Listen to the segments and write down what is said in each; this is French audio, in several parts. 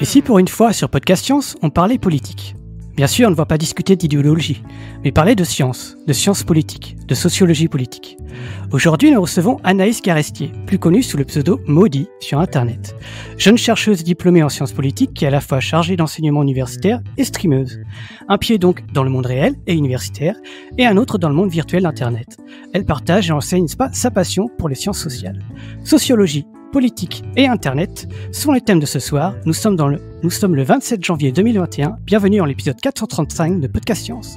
Et si pour une fois sur Podcast Science, on parlait politique Bien sûr, on ne va pas discuter d'idéologie, mais parler de science, de sciences politiques, de sociologie politique. Aujourd'hui, nous recevons Anaïs Carestier, plus connue sous le pseudo Maudit sur Internet. Jeune chercheuse diplômée en sciences politiques qui est à la fois chargée d'enseignement universitaire et streameuse. Un pied donc dans le monde réel et universitaire, et un autre dans le monde virtuel d'Internet. Elle partage et enseigne sa passion pour les sciences sociales. Sociologie, politique et Internet sont les thèmes de ce soir. Nous sommes, dans le, nous sommes le 27 janvier 2021. Bienvenue dans l'épisode 435 de Podcast Science.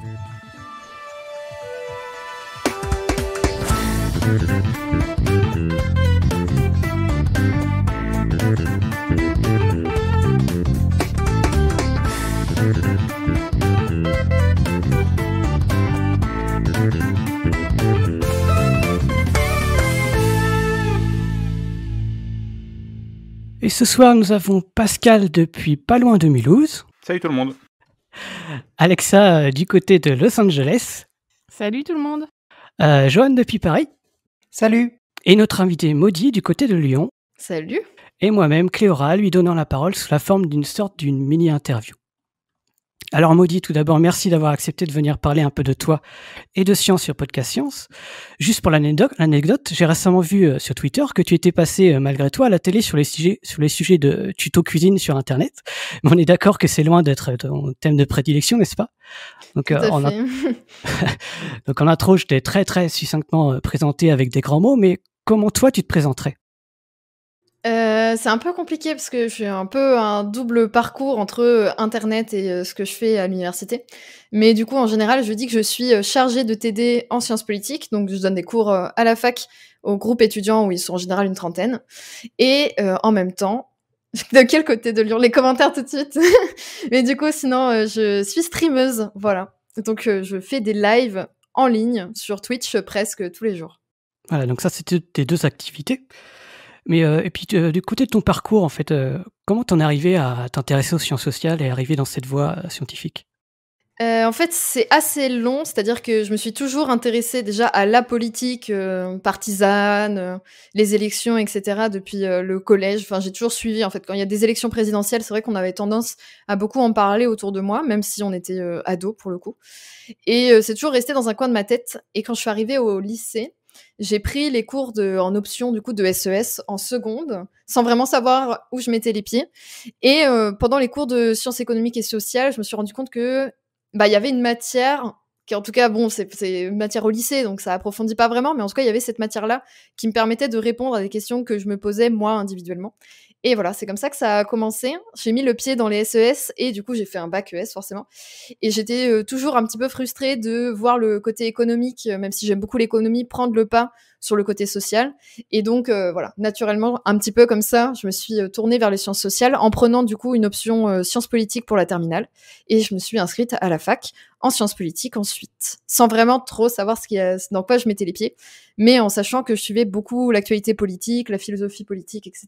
Et ce soir, nous avons Pascal depuis pas loin de Mulhouse. Salut tout le monde. Alexa euh, du côté de Los Angeles. Salut tout le monde. Euh, Joanne depuis Paris. Salut. Et notre invité Maudit du côté de Lyon. Salut. Et moi-même, Cléora, lui donnant la parole sous la forme d'une sorte d'une mini-interview. Alors Maudit, tout d'abord, merci d'avoir accepté de venir parler un peu de toi et de science sur Podcast Science. Juste pour l'anecdote, j'ai récemment vu euh, sur Twitter que tu étais passé euh, malgré toi à la télé sur les sujets, sur les sujets de tuto cuisine sur Internet. on est d'accord que c'est loin d'être euh, ton thème de prédilection, n'est-ce pas donc, donc en intro, je t'ai très très succinctement présenté avec des grands mots, mais comment toi tu te présenterais euh, c'est un peu compliqué parce que j'ai un peu un double parcours entre, euh, internet et euh, ce que je fais à l'université. Mais du coup, en général, je dis que je suis, chargée de TD en sciences politiques, donc je donne des cours, à la fac, aux groupes étudiants où ils sont en général une trentaine et en même temps de quel côté de Lyon? Les commentaires tout de suite? Mais du coup, sinon, je suis streameuse, voilà. Donc je fais des lives en ligne sur Twitch, presque tous les jours. Voilà, donc ça, c'était tes deux activités. Mais euh, et puis du côté de ton parcours, en fait, euh, comment t'en es arrivé à t'intéresser aux sciences sociales et arriver dans cette voie euh, scientifique en fait, c'est assez long, c'est-à-dire que je me suis toujours intéressée déjà à la politique partisane, les élections, etc. Depuis le collège, enfin, j'ai toujours suivi. En fait, quand il y a des élections présidentielles, c'est vrai qu'on avait tendance à beaucoup en parler autour de moi, même si on était ado pour le coup. Et c'est toujours resté dans un coin de ma tête. Et quand je suis arrivée au lycée, j'ai pris les cours en option du coup de SES e en seconde, sans vraiment savoir où je mettais les pieds. Et euh, pendant les cours de sciences économiques et sociales, je me suis rendu compte que bah il y avait une matière qui en tout cas bon c'est une matière au lycée donc ça approfondit pas vraiment, mais en tout cas il y avait cette matière là qui me permettait de répondre à des questions que je me posais moi individuellement. Et voilà, c'est comme ça que ça a commencé. J'ai mis le pied dans les SES e et du coup, j'ai fait un bac ES forcément. Et j'étais euh, toujours un petit peu frustrée de voir le côté économique, euh, même si j'aime beaucoup l'économie, prendre le pas sur le côté social. Et donc, euh, voilà, naturellement, un petit peu comme ça, je me suis tournée vers les sciences sociales en prenant du coup une option sciences politiques pour la terminale. Et je me suis inscrite à la fac en sciences politiques ensuite, sans vraiment trop savoir ce qui a, dans quoi je mettais les pieds, mais en sachant que je suivais beaucoup l'actualité politique, la philosophie politique, etc.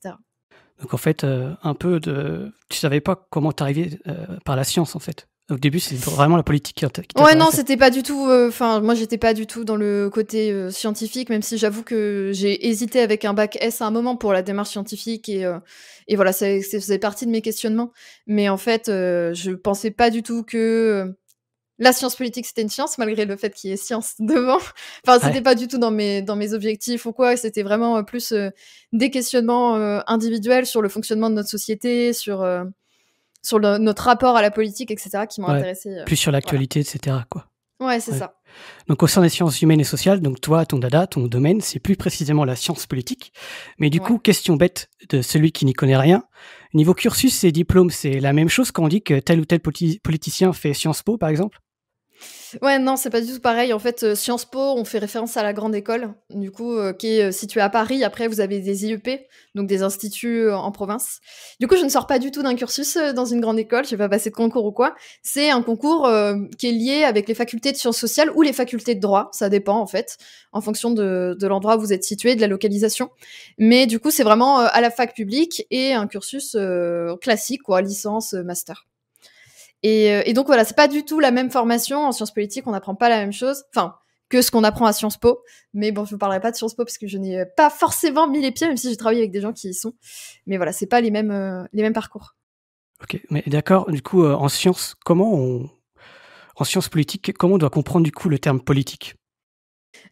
Donc en fait, euh, un peu de, tu savais pas comment t'arrivais euh, par la science en fait. Au début, c'est vraiment la politique qui Ouais, non, c'était pas du tout. Euh, enfin, moi, j'étais pas du tout dans le côté scientifique, même si j'avoue que j'ai hésité avec un bac S à un moment pour la démarche scientifique et, voilà, ça, ça, faisait partie de mes questionnements. Mais en fait, je pensais pas du tout que la science politique, c'était une science, malgré le fait qu'il y ait science devant. Enfin, c'était n'était pas du tout dans mes, dans mes objectifs ou quoi. C'était vraiment euh, plus euh, des questionnements euh, individuels sur le fonctionnement de notre société, sur, sur notre rapport à la politique, etc., qui m'ont intéressé. Plus sur l'actualité, etc., quoi. Ouais, c'est ça. Donc, au sein des sciences humaines et sociales, donc toi, ton dada, ton domaine, c'est plus précisément la science politique. Mais du coup, question bête de celui qui n'y connaît rien. Niveau cursus et diplôme, c'est la même chose quand on dit que tel ou tel politicien fait Sciences Po, par exemple Ouais, non, c'est pas du tout pareil. En fait, euh, Sciences Po, on fait référence à la grande école, du coup, euh, qui est euh, située à Paris. Après, vous avez des IEP, donc des instituts en province. Du coup, je ne sors pas du tout d'un cursus dans une grande école. Je vais pas passer de concours ou quoi. C'est un concours qui est lié avec les facultés de sciences sociales ou les facultés de droit. Ça dépend, en fait, en fonction de, de l'endroit où vous êtes situé, de la localisation. Mais du coup, c'est vraiment à la fac publique et un cursus classique, quoi, licence, master. Euh, et, donc voilà, c'est pas du tout la même formation. En sciences politiques, on n'apprend pas la même chose. Enfin, que ce qu'on apprend à Sciences Po. Mais bon, je ne parlerai pas de Sciences Po parce que je n'ai pas forcément mis les pieds, même si j'ai travaillé avec des gens qui y sont. Mais voilà, c'est pas les mêmes, euh, les mêmes parcours. Ok, mais d'accord. Du coup, euh, en sciences, comment on, en sciences politiques, comment on doit comprendre du coup le terme politique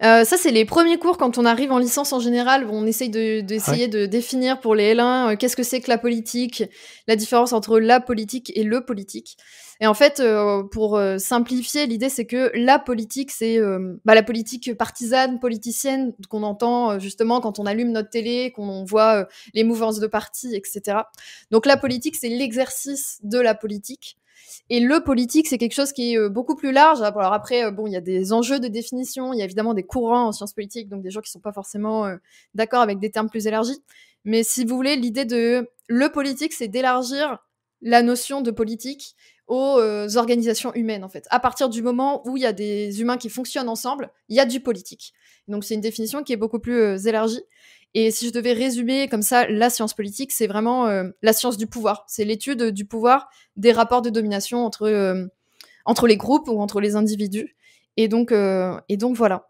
euh, ça, c'est les premiers cours quand on arrive en licence en général. on essaye d'essayer de, définir pour les L1 euh, qu'est-ce que c'est que la politique, la différence entre la politique et le politique. Et en fait, euh, pour simplifier, l'idée c'est que la politique, c'est bah, la politique partisane, politicienne qu'on entend justement quand on allume notre télé, qu'on voit les mouvances de partis etc. Donc la mmh politique, c'est l'exercice de la politique. Et le politique, c'est quelque chose qui est euh, beaucoup plus large. après, euh, il y a des enjeux de définition, il y a évidemment des courants en sciences politiques, donc des gens qui ne sont pas forcément euh, d'accord avec des termes plus élargis. Mais si vous voulez, l'idée de le politique, c'est d'élargir la notion de politique aux organisations humaines, en fait. À partir du moment où il y a des humains qui fonctionnent ensemble, il y a du politique. Donc c'est une définition qui est beaucoup plus élargie. Et si je devais résumer comme ça, la science politique, c'est vraiment euh, la science du pouvoir. C'est l'étude du pouvoir, des rapports de domination entre, euh, entre les groupes ou entre les individus. Et donc, euh, et donc voilà.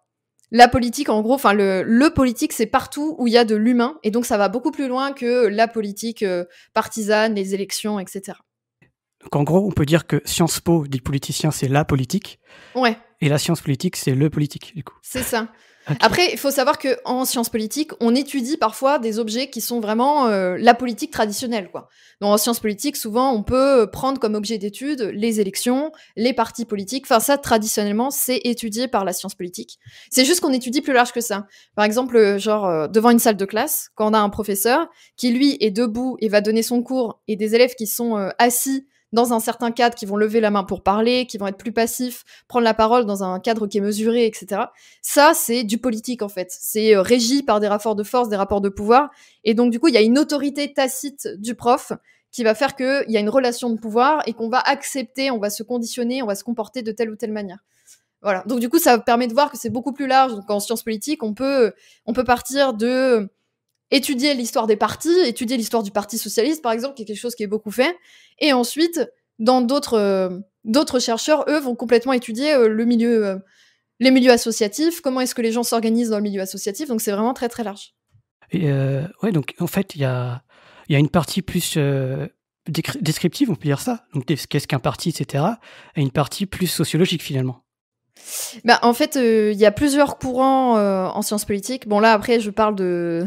La politique, en gros, enfin le, le, politique, c'est partout où il y a de l'humain. Et donc ça va beaucoup plus loin que la politique partisane, les élections, etc. Donc en gros, on peut dire que Sciences Po, dit politicien, c'est la politique. Ouais. Et la science politique, c'est le politique, du coup. C'est ça. Après, il faut savoir qu'en sciences politiques, on étudie parfois des objets qui sont vraiment euh, la politique traditionnelle. Quoi. Donc, en sciences politiques, souvent, on peut euh, prendre comme objet d'étude les élections, les partis politiques. Enfin, ça, traditionnellement, c'est étudié par la science politique. C'est juste qu'on étudie plus large que ça. Par exemple, euh, genre, devant une salle de classe, quand on a un professeur qui, lui, est debout et va donner son cours, et des élèves qui sont assis dans un certain cadre, qui vont lever la main pour parler, qui vont être plus passifs, prendre la parole dans un cadre qui est mesuré, etc. Ça, c'est du politique en fait. C'est euh, régi par des rapports de force, des rapports de pouvoir. Et donc, du coup, il y a une autorité tacite du prof qui va faire qu'il y a une relation de pouvoir et qu'on va accepter, on va se conditionner, on va se comporter de telle ou telle manière. Voilà. Donc du coup, ça permet de voir que c'est beaucoup plus large. Donc en sciences politiques, on peut, on peut partir de étudier l'histoire des partis, étudier l'histoire du Parti socialiste, par exemple, qui est quelque chose qui est beaucoup fait. Et ensuite, dans d'autres euh, chercheurs, eux, vont complètement étudier euh, le milieu, euh, les milieux associatifs, comment est-ce que les gens s'organisent dans le milieu associatif. Donc c'est vraiment très très large. Et ouais, donc en fait, il y a, y une partie plus descriptive, on peut dire ça. Donc qu'est-ce qu'un parti, etc. Et une partie plus sociologique finalement. Bah, en fait, euh, il y a plusieurs courants euh, en sciences politiques. Bon, là, après, je parle de,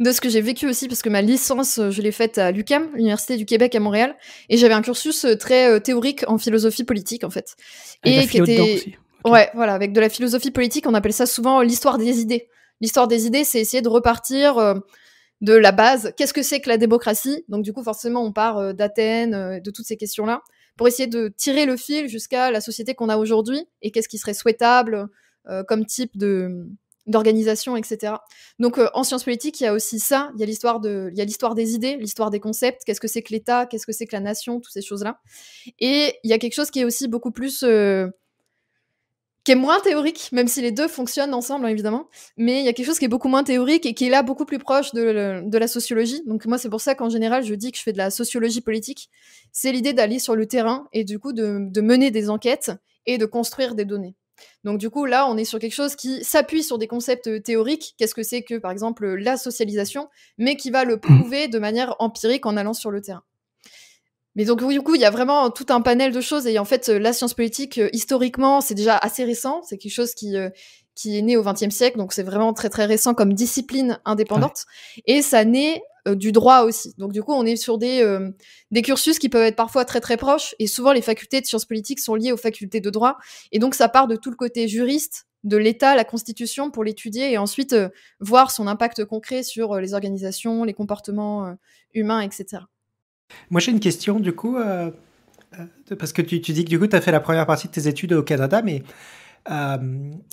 de ce que j'ai vécu aussi, parce que ma licence, euh, je l'ai faite à l'UQAM, l'Université du Québec à Montréal, et j'avais un cursus très théorique en philosophie politique, en fait. et qui était... Ouais, voilà, avec de la philosophie politique, on appelle ça souvent l'histoire des idées. L'histoire des idées, c'est essayer de repartir de la base. Qu'est-ce que c'est que la démocratie Donc, du coup, forcément, on part d'Athènes, de toutes ces questions-là pour essayer de tirer le fil jusqu'à la société qu'on a aujourd'hui et qu'est-ce qui serait souhaitable euh, comme type de d'organisation, etc. Donc euh, en sciences politiques, il y a aussi ça, il y a l'histoire de, il y l'histoire des idées, l'histoire des concepts, qu'est-ce que c'est que l'État, qu'est-ce que c'est que la nation, toutes ces choses-là. Et il y a quelque chose qui est aussi beaucoup plus euh, qui est moins théorique, même si les deux fonctionnent ensemble, hein, évidemment. Mais il y a quelque chose qui est beaucoup moins théorique et qui est là beaucoup plus proche de, la sociologie. Donc moi, c'est pour ça qu'en général, je dis que je fais de la sociologie politique. C'est l'idée d'aller sur le terrain et du coup de, mener des enquêtes et de construire des données. Donc du coup, là, on est sur quelque chose qui s'appuie sur des concepts euh, théoriques. Qu'est-ce que c'est que, par exemple, la socialisation, mais qui va le mmh. prouver de manière empirique en allant sur le terrain. Mais donc, du coup, il y a vraiment tout un panel de choses. Et en fait, euh, la science politique, euh, historiquement, c'est déjà assez récent. C'est quelque chose qui, euh, qui est né au XXe siècle, donc c'est vraiment très très récent comme discipline indépendante. Et ça naît du droit aussi. Donc du coup, on est sur des, des cursus qui peuvent être parfois très très proches, et souvent les facultés de sciences politiques sont liées aux facultés de droit, et donc ça part de tout le côté juriste de l'État, la Constitution, pour l'étudier et ensuite voir son impact concret sur les organisations, les comportements humains, etc. Moi, j'ai une question, du coup, euh, euh, parce que tu, dis que du coup, tu as fait la première partie de tes études au Canada, mais. Euh,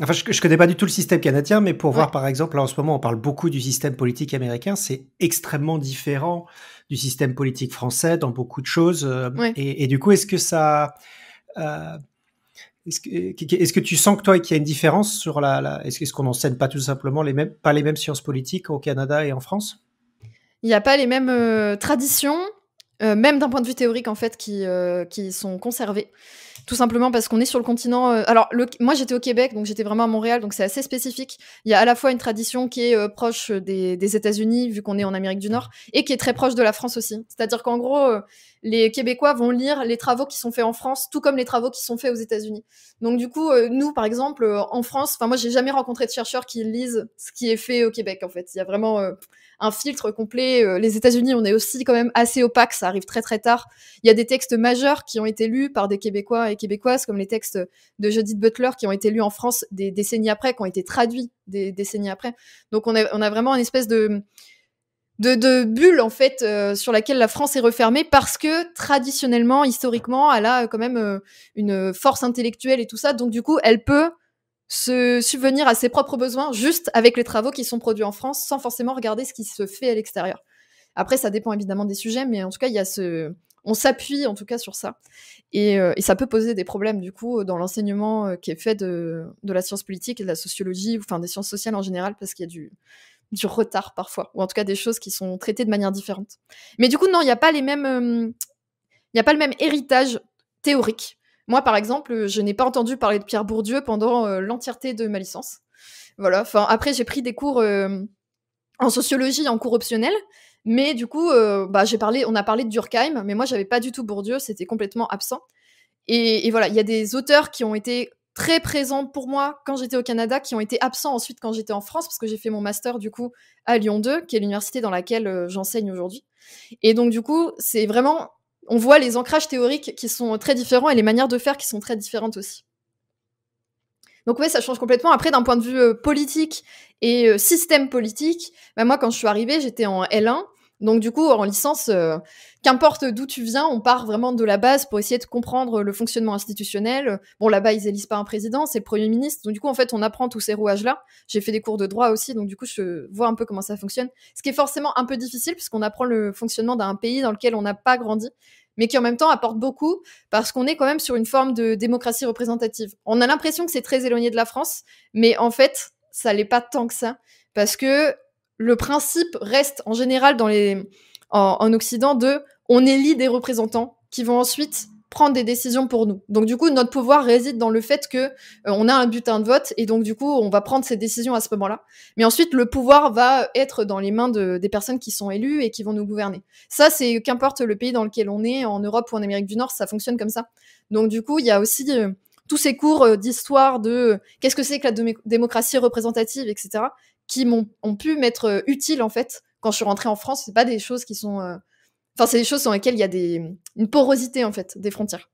enfin, je, ne connais pas du tout le système canadien, mais pour voir par exemple, là en ce moment, on parle beaucoup du système politique américain, c'est extrêmement différent du système politique français dans beaucoup de choses. Et, du coup, est-ce que ça, est-ce que, tu sens que toi, qu'il y a une différence sur la, est-ce, qu'on n'enseigne pas tout simplement les mêmes, pas les mêmes sciences politiques au Canada et en France Il n'y a pas les mêmes traditions, euh, même d'un point de vue théorique en fait, qui, euh, qui sont conservés. Tout simplement parce qu'on est sur le continent. Euh, alors, moi j'étais au Québec, donc j'étais vraiment à Montréal, donc c'est assez spécifique. Il y a à la fois une tradition qui est proche des États-Unis, vu qu'on est en Amérique du Nord, et qui est très proche de la France aussi. C'est-à-dire qu'en gros, les Québécois vont lire les travaux qui sont faits en France, tout comme les travaux qui sont faits aux États-Unis. Donc du coup, euh, nous, par exemple, euh, en France, enfin moi, j'ai jamais rencontré de chercheurs qui lisent ce qui est fait au Québec. En fait, il y a vraiment euh, un filtre complet. Les États-Unis, on est aussi quand même assez opaque. Ça arrive très très tard. Il y a des textes majeurs qui ont été lus par des Québécois et Québécoises, comme les textes de Judith Butler, qui ont été lus en France des décennies après, qui ont été traduits des décennies après. Donc on a vraiment une espèce de de, de bulle en fait euh, sur laquelle la France est refermée parce que traditionnellement, historiquement, elle a euh, quand même euh, une force intellectuelle et tout ça. Donc du coup, elle peut se subvenir à ses propres besoins juste avec les travaux qui sont produits en France sans forcément regarder ce qui se fait à l'extérieur. Après, ça dépend évidemment des sujets, mais en tout cas, il y a ce, on s'appuie en tout cas sur ça. Et, ça peut poser des problèmes du coup dans l'enseignement qui est fait de, de, la science politique et de la sociologie, enfin des sciences sociales en général, parce qu'il y a du, du retard parfois, ou en tout cas des choses qui sont traitées de manière différente. Mais du coup, non, il n'y a pas les mêmes, euh, il a pas le même héritage théorique. Moi, par exemple, euh, je n'ai pas entendu parler de Pierre Bourdieu pendant euh, l'entièreté de ma licence. Voilà. Enfin, après, j'ai pris des cours en sociologie en cours optionnel, mais du coup, bah, j'ai parlé, on a parlé de Durkheim, mais moi, j'avais pas du tout Bourdieu, c'était complètement absent. et voilà, il y a des auteurs qui ont été très présents pour moi quand j'étais au Canada, qui ont été absents ensuite quand j'étais en France, parce que j'ai fait mon master du coup à Lyon 2, qui est l'université dans laquelle euh, j'enseigne aujourd'hui. Et donc du coup, c'est vraiment, on voit les ancrages théoriques qui sont très différents et les manières de faire qui sont très différentes aussi. Donc oui, ça change complètement. Après, d'un point de vue euh, politique et euh, système politique, bah moi, quand je suis arrivée, j'étais en L1 donc du coup, en licence, euh, qu'importe d'où tu viens, on part vraiment de la base pour essayer de comprendre le fonctionnement institutionnel. Bon, là-bas, ils élisent pas un président, c'est le Premier ministre. Donc du coup, en fait, on apprend tous ces rouages-là. J'ai fait des cours de droit aussi, donc du coup, je vois un peu comment ça fonctionne. Ce qui est forcément un peu difficile, puisqu'on apprend le fonctionnement d'un pays dans lequel on n'a pas grandi mais qui en même temps apporte beaucoup parce qu'on est quand même sur une forme de démocratie représentative. On a l'impression que c'est très éloigné de la France, mais en fait, ça l'est pas tant que ça parce que le principe reste en général dans en, Occident de on élit des représentants qui vont ensuite prendre des décisions pour nous. Donc du coup, notre pouvoir réside dans le fait que euh, on a un butin de vote et donc du coup, on va prendre ces décisions à ce moment-là. Mais ensuite, le pouvoir va être dans les mains de, des personnes qui sont élues et qui vont nous gouverner. Ça, c'est qu'importe le pays dans lequel on est, en Europe ou en Amérique du Nord, ça fonctionne comme ça. Donc du coup, il y a aussi euh, tous ces cours euh, d'histoire de qu'est-ce que c'est que la démocratie représentative, etc., qui m'ont ont pu m'être euh, utile en fait quand je suis rentrée en France. C'est pas des choses qui sont, euh, enfin c'est des choses dans lesquelles il y a des, une porosité en fait des frontières.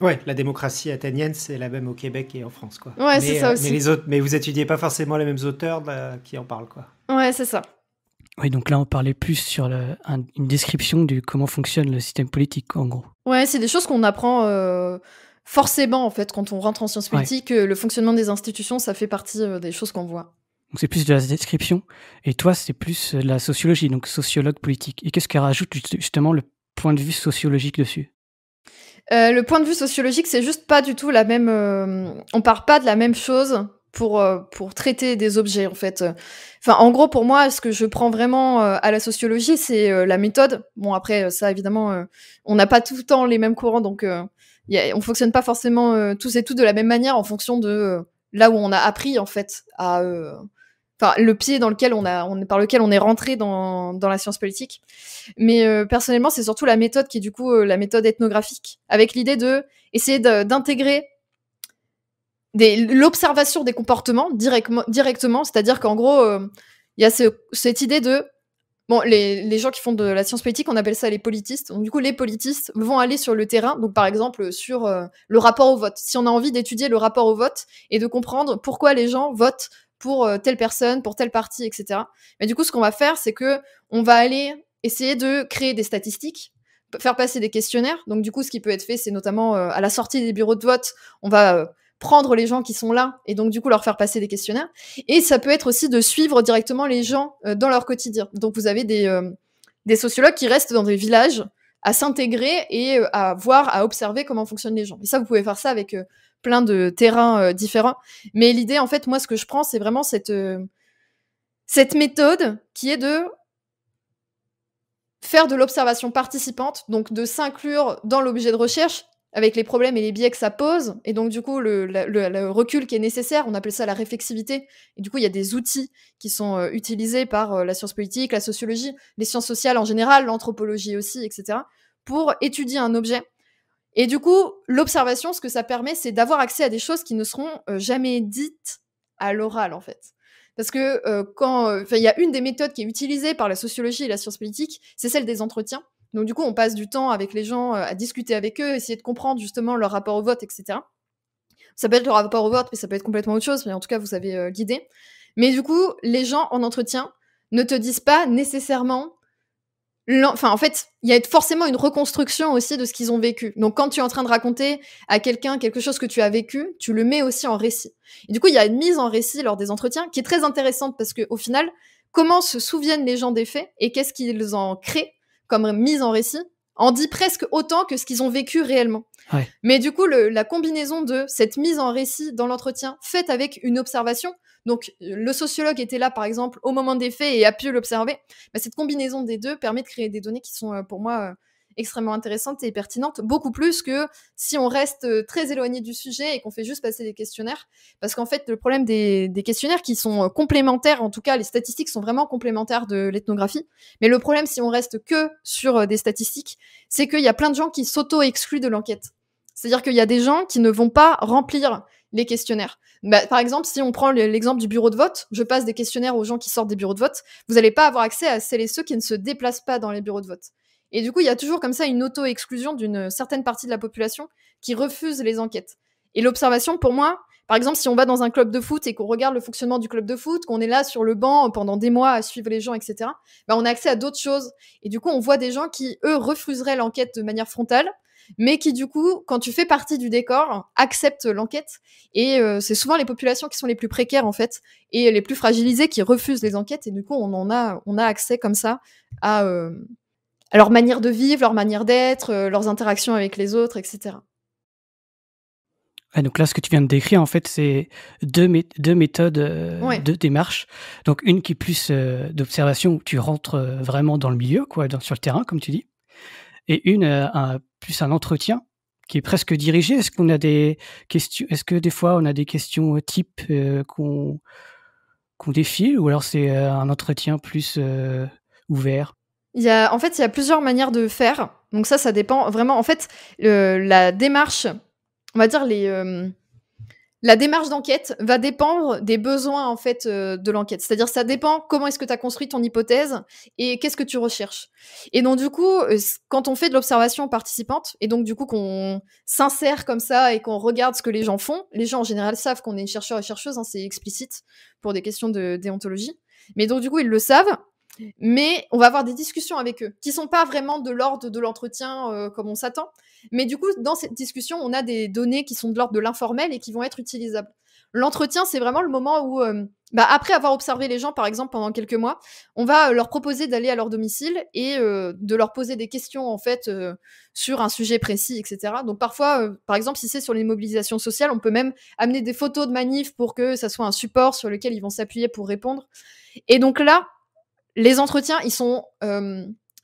Ouais, la démocratie athénienne, c'est la même au Québec et en France, quoi. Ouais, c'est ça euh, aussi. Mais, les autres, mais vous étudiez pas forcément les mêmes auteurs qui en parlent, quoi. Ouais, c'est ça. Oui, donc là, on parlait plus sur une description de comment fonctionne le système politique, en gros. Ouais, c'est des choses qu'on apprend forcément, en fait, quand on rentre en sciences politiques. le fonctionnement des institutions, ça fait partie des choses qu'on voit. Donc c'est plus de la description. Et toi, c'est plus euh, de la sociologie, donc sociologue politique. Et qu'est-ce qu'elle rajoute justement le point de vue sociologique dessus euh, le point de vue sociologique, c'est juste pas du tout la même. Euh, on part pas de la même chose pour, pour traiter des objets, en fait. Enfin, en gros, pour moi, ce que je prends vraiment à la sociologie, c'est la méthode. Bon, après, ça, évidemment, on n'a pas tout le temps les mêmes courants, donc on fonctionne pas forcément tous et toutes de la même manière en fonction de là où on a appris, en fait, à, enfin le pied dans lequel on a, on, par lequel on est rentré dans, la science politique. Mais euh, personnellement, c'est surtout la méthode qui est du coup euh, la méthode ethnographique, avec l'idée de essayer d'intégrer l'observation des comportements directement, directement c'est-à-dire qu'en gros, euh, il y a cette idée de Bon, les, gens qui font de la science politique, on appelle ça les politistes. Donc, du coup, les politistes vont aller sur le terrain, donc par exemple sur le rapport au vote. Si on a envie d'étudier le rapport au vote et de comprendre pourquoi les gens votent pour euh, telle personne, pour telle partie, etc. Mais du coup, ce qu'on va faire, c'est que on va aller essayer de créer des statistiques faire passer des questionnaires. Donc du coup, ce qui peut être fait, c'est notamment euh, à la sortie des bureaux de vote, on va euh, prendre les gens qui sont là et donc du coup leur faire passer des questionnaires. Et ça peut être aussi de suivre directement les gens dans leur quotidien. Donc vous avez des, des sociologues qui restent dans des villages à s'intégrer et à voir, à observer comment fonctionnent les gens. Et ça, vous pouvez faire ça avec plein de terrains euh, différents. Mais l'idée, en fait, moi, ce que je prends, c'est vraiment cette, euh, cette méthode qui est de faire de l'observation participante, donc de s'inclure dans l'objet de recherche avec les problèmes et les biais que ça pose, et donc du coup le, recul qui est nécessaire, on appelle ça la réflexivité, et du coup il y a des outils qui sont euh, utilisés par la science politique, la sociologie, les sciences sociales en général, l'anthropologie aussi, etc., pour étudier un objet et du coup, l'observation, ce que ça permet, c'est d'avoir accès à des choses qui ne seront euh, jamais dites à l'oral, en fait. Parce que euh, quand, euh, il y a une des méthodes qui est utilisée par la sociologie et la science politique, c'est celle des entretiens. Donc du coup, on passe du temps avec les gens à discuter avec eux, essayer de comprendre justement leur rapport au vote, etc. Ça peut être leur rapport au vote, mais ça peut être complètement autre chose. Mais en tout cas, vous avez euh, Mais du coup, les gens en entretien ne te disent pas nécessairement Enfin, en fait, il y a forcément une reconstruction aussi de ce qu'ils ont vécu. Donc, quand tu es en train de raconter à quelqu'un quelque chose que tu as vécu, tu le mets aussi en récit. Et du coup, il y a une mise en récit lors des entretiens qui est très intéressante parce que, au final, comment se souviennent les gens des faits et qu'est-ce qu'ils en créent comme mise en récit en dit presque autant que ce qu'ils ont vécu réellement. Mais du coup, la combinaison de cette mise en récit dans l'entretien faite avec une observation, donc euh, le sociologue était là, par exemple, au moment des faits et a pu l'observer. Bah, cette combinaison des deux permet de créer des données qui sont euh, pour moi euh, extrêmement intéressantes et pertinentes, beaucoup plus que si on reste très éloigné du sujet et qu'on fait juste passer des questionnaires. Parce qu'en fait, le problème des, des, questionnaires qui sont complémentaires, en tout cas, les statistiques sont vraiment complémentaires de l'ethnographie. Mais le problème, si on reste que sur des statistiques, c'est qu'il y a plein de gens qui s'auto-excluent de l'enquête. C'est-à-dire qu'il y a des gens qui ne vont pas remplir les questionnaires. Bah, par exemple, si on prend l'exemple du bureau de vote, je passe des questionnaires aux gens qui sortent des bureaux de vote, vous n'allez pas avoir accès à celles et ceux qui ne se déplacent pas dans les bureaux de vote. Et du coup, il y a toujours comme ça une auto-exclusion d'une certaine partie de la population qui refuse les enquêtes. Et l'observation, pour moi, par exemple, si on va dans un club de foot et qu'on regarde le fonctionnement du club de foot, qu'on est là sur le banc pendant des mois à suivre les gens, etc., bah, on a accès à d'autres choses. Et du coup, on voit des gens qui, eux, refuseraient l'enquête de manière frontale, mais qui du coup, quand tu fais partie du décor, acceptent l'enquête. Et euh, c'est souvent les populations qui sont les plus précaires en fait, et les plus fragilisées qui refusent les enquêtes. Et du coup, on en a, on a accès comme ça à, euh, leur manière de vivre, leur manière d'être, euh, leurs interactions avec les autres, etc. donc là, ce que tu viens de décrire, en fait, c'est deux, deux méthodes, de deux démarches. Donc une qui est plus d'observation, où tu rentres vraiment dans le milieu, quoi, sur le terrain, comme tu dis, et une un, plus un entretien qui est presque dirigé. Est-ce qu'on a des questions Est-ce que des fois on a des questions euh, type euh, qu'on qu'on défile ou alors c'est euh, un entretien plus ouvert il y a, en fait, il y a plusieurs manières de faire. Donc ça, ça dépend vraiment. En fait, la démarche, on va dire les la démarche d'enquête va dépendre des besoins en fait euh, de l'enquête. C'est-à-dire ça dépend comment est-ce que tu as construit ton hypothèse et qu'est-ce que tu recherches. Et donc du coup, euh, quand on fait de l'observation participante et donc du coup qu'on s'insère comme ça et qu'on regarde ce que les gens font, les gens en général savent qu'on est chercheur et chercheuse, hein, c'est explicite pour des questions de déontologie. Mais donc du coup, ils le savent mais on va avoir des discussions avec eux qui sont pas vraiment de l'ordre de l'entretien euh, comme on s'attend, mais du coup, dans cette discussion, on a des données qui sont de l'ordre de l'informel et qui vont être utilisables. L'entretien, c'est vraiment le moment où, euh, bah, après avoir observé les gens, par exemple, pendant quelques mois, on va euh, leur proposer d'aller à leur domicile et euh, de leur poser des questions, en fait, sur un sujet précis, etc. Donc, parfois, par exemple, si c'est sur les mobilisations sociales, on peut même amener des photos de manifs pour que ça soit un support sur lequel ils vont s'appuyer pour répondre. Et donc là, les entretiens, ils sont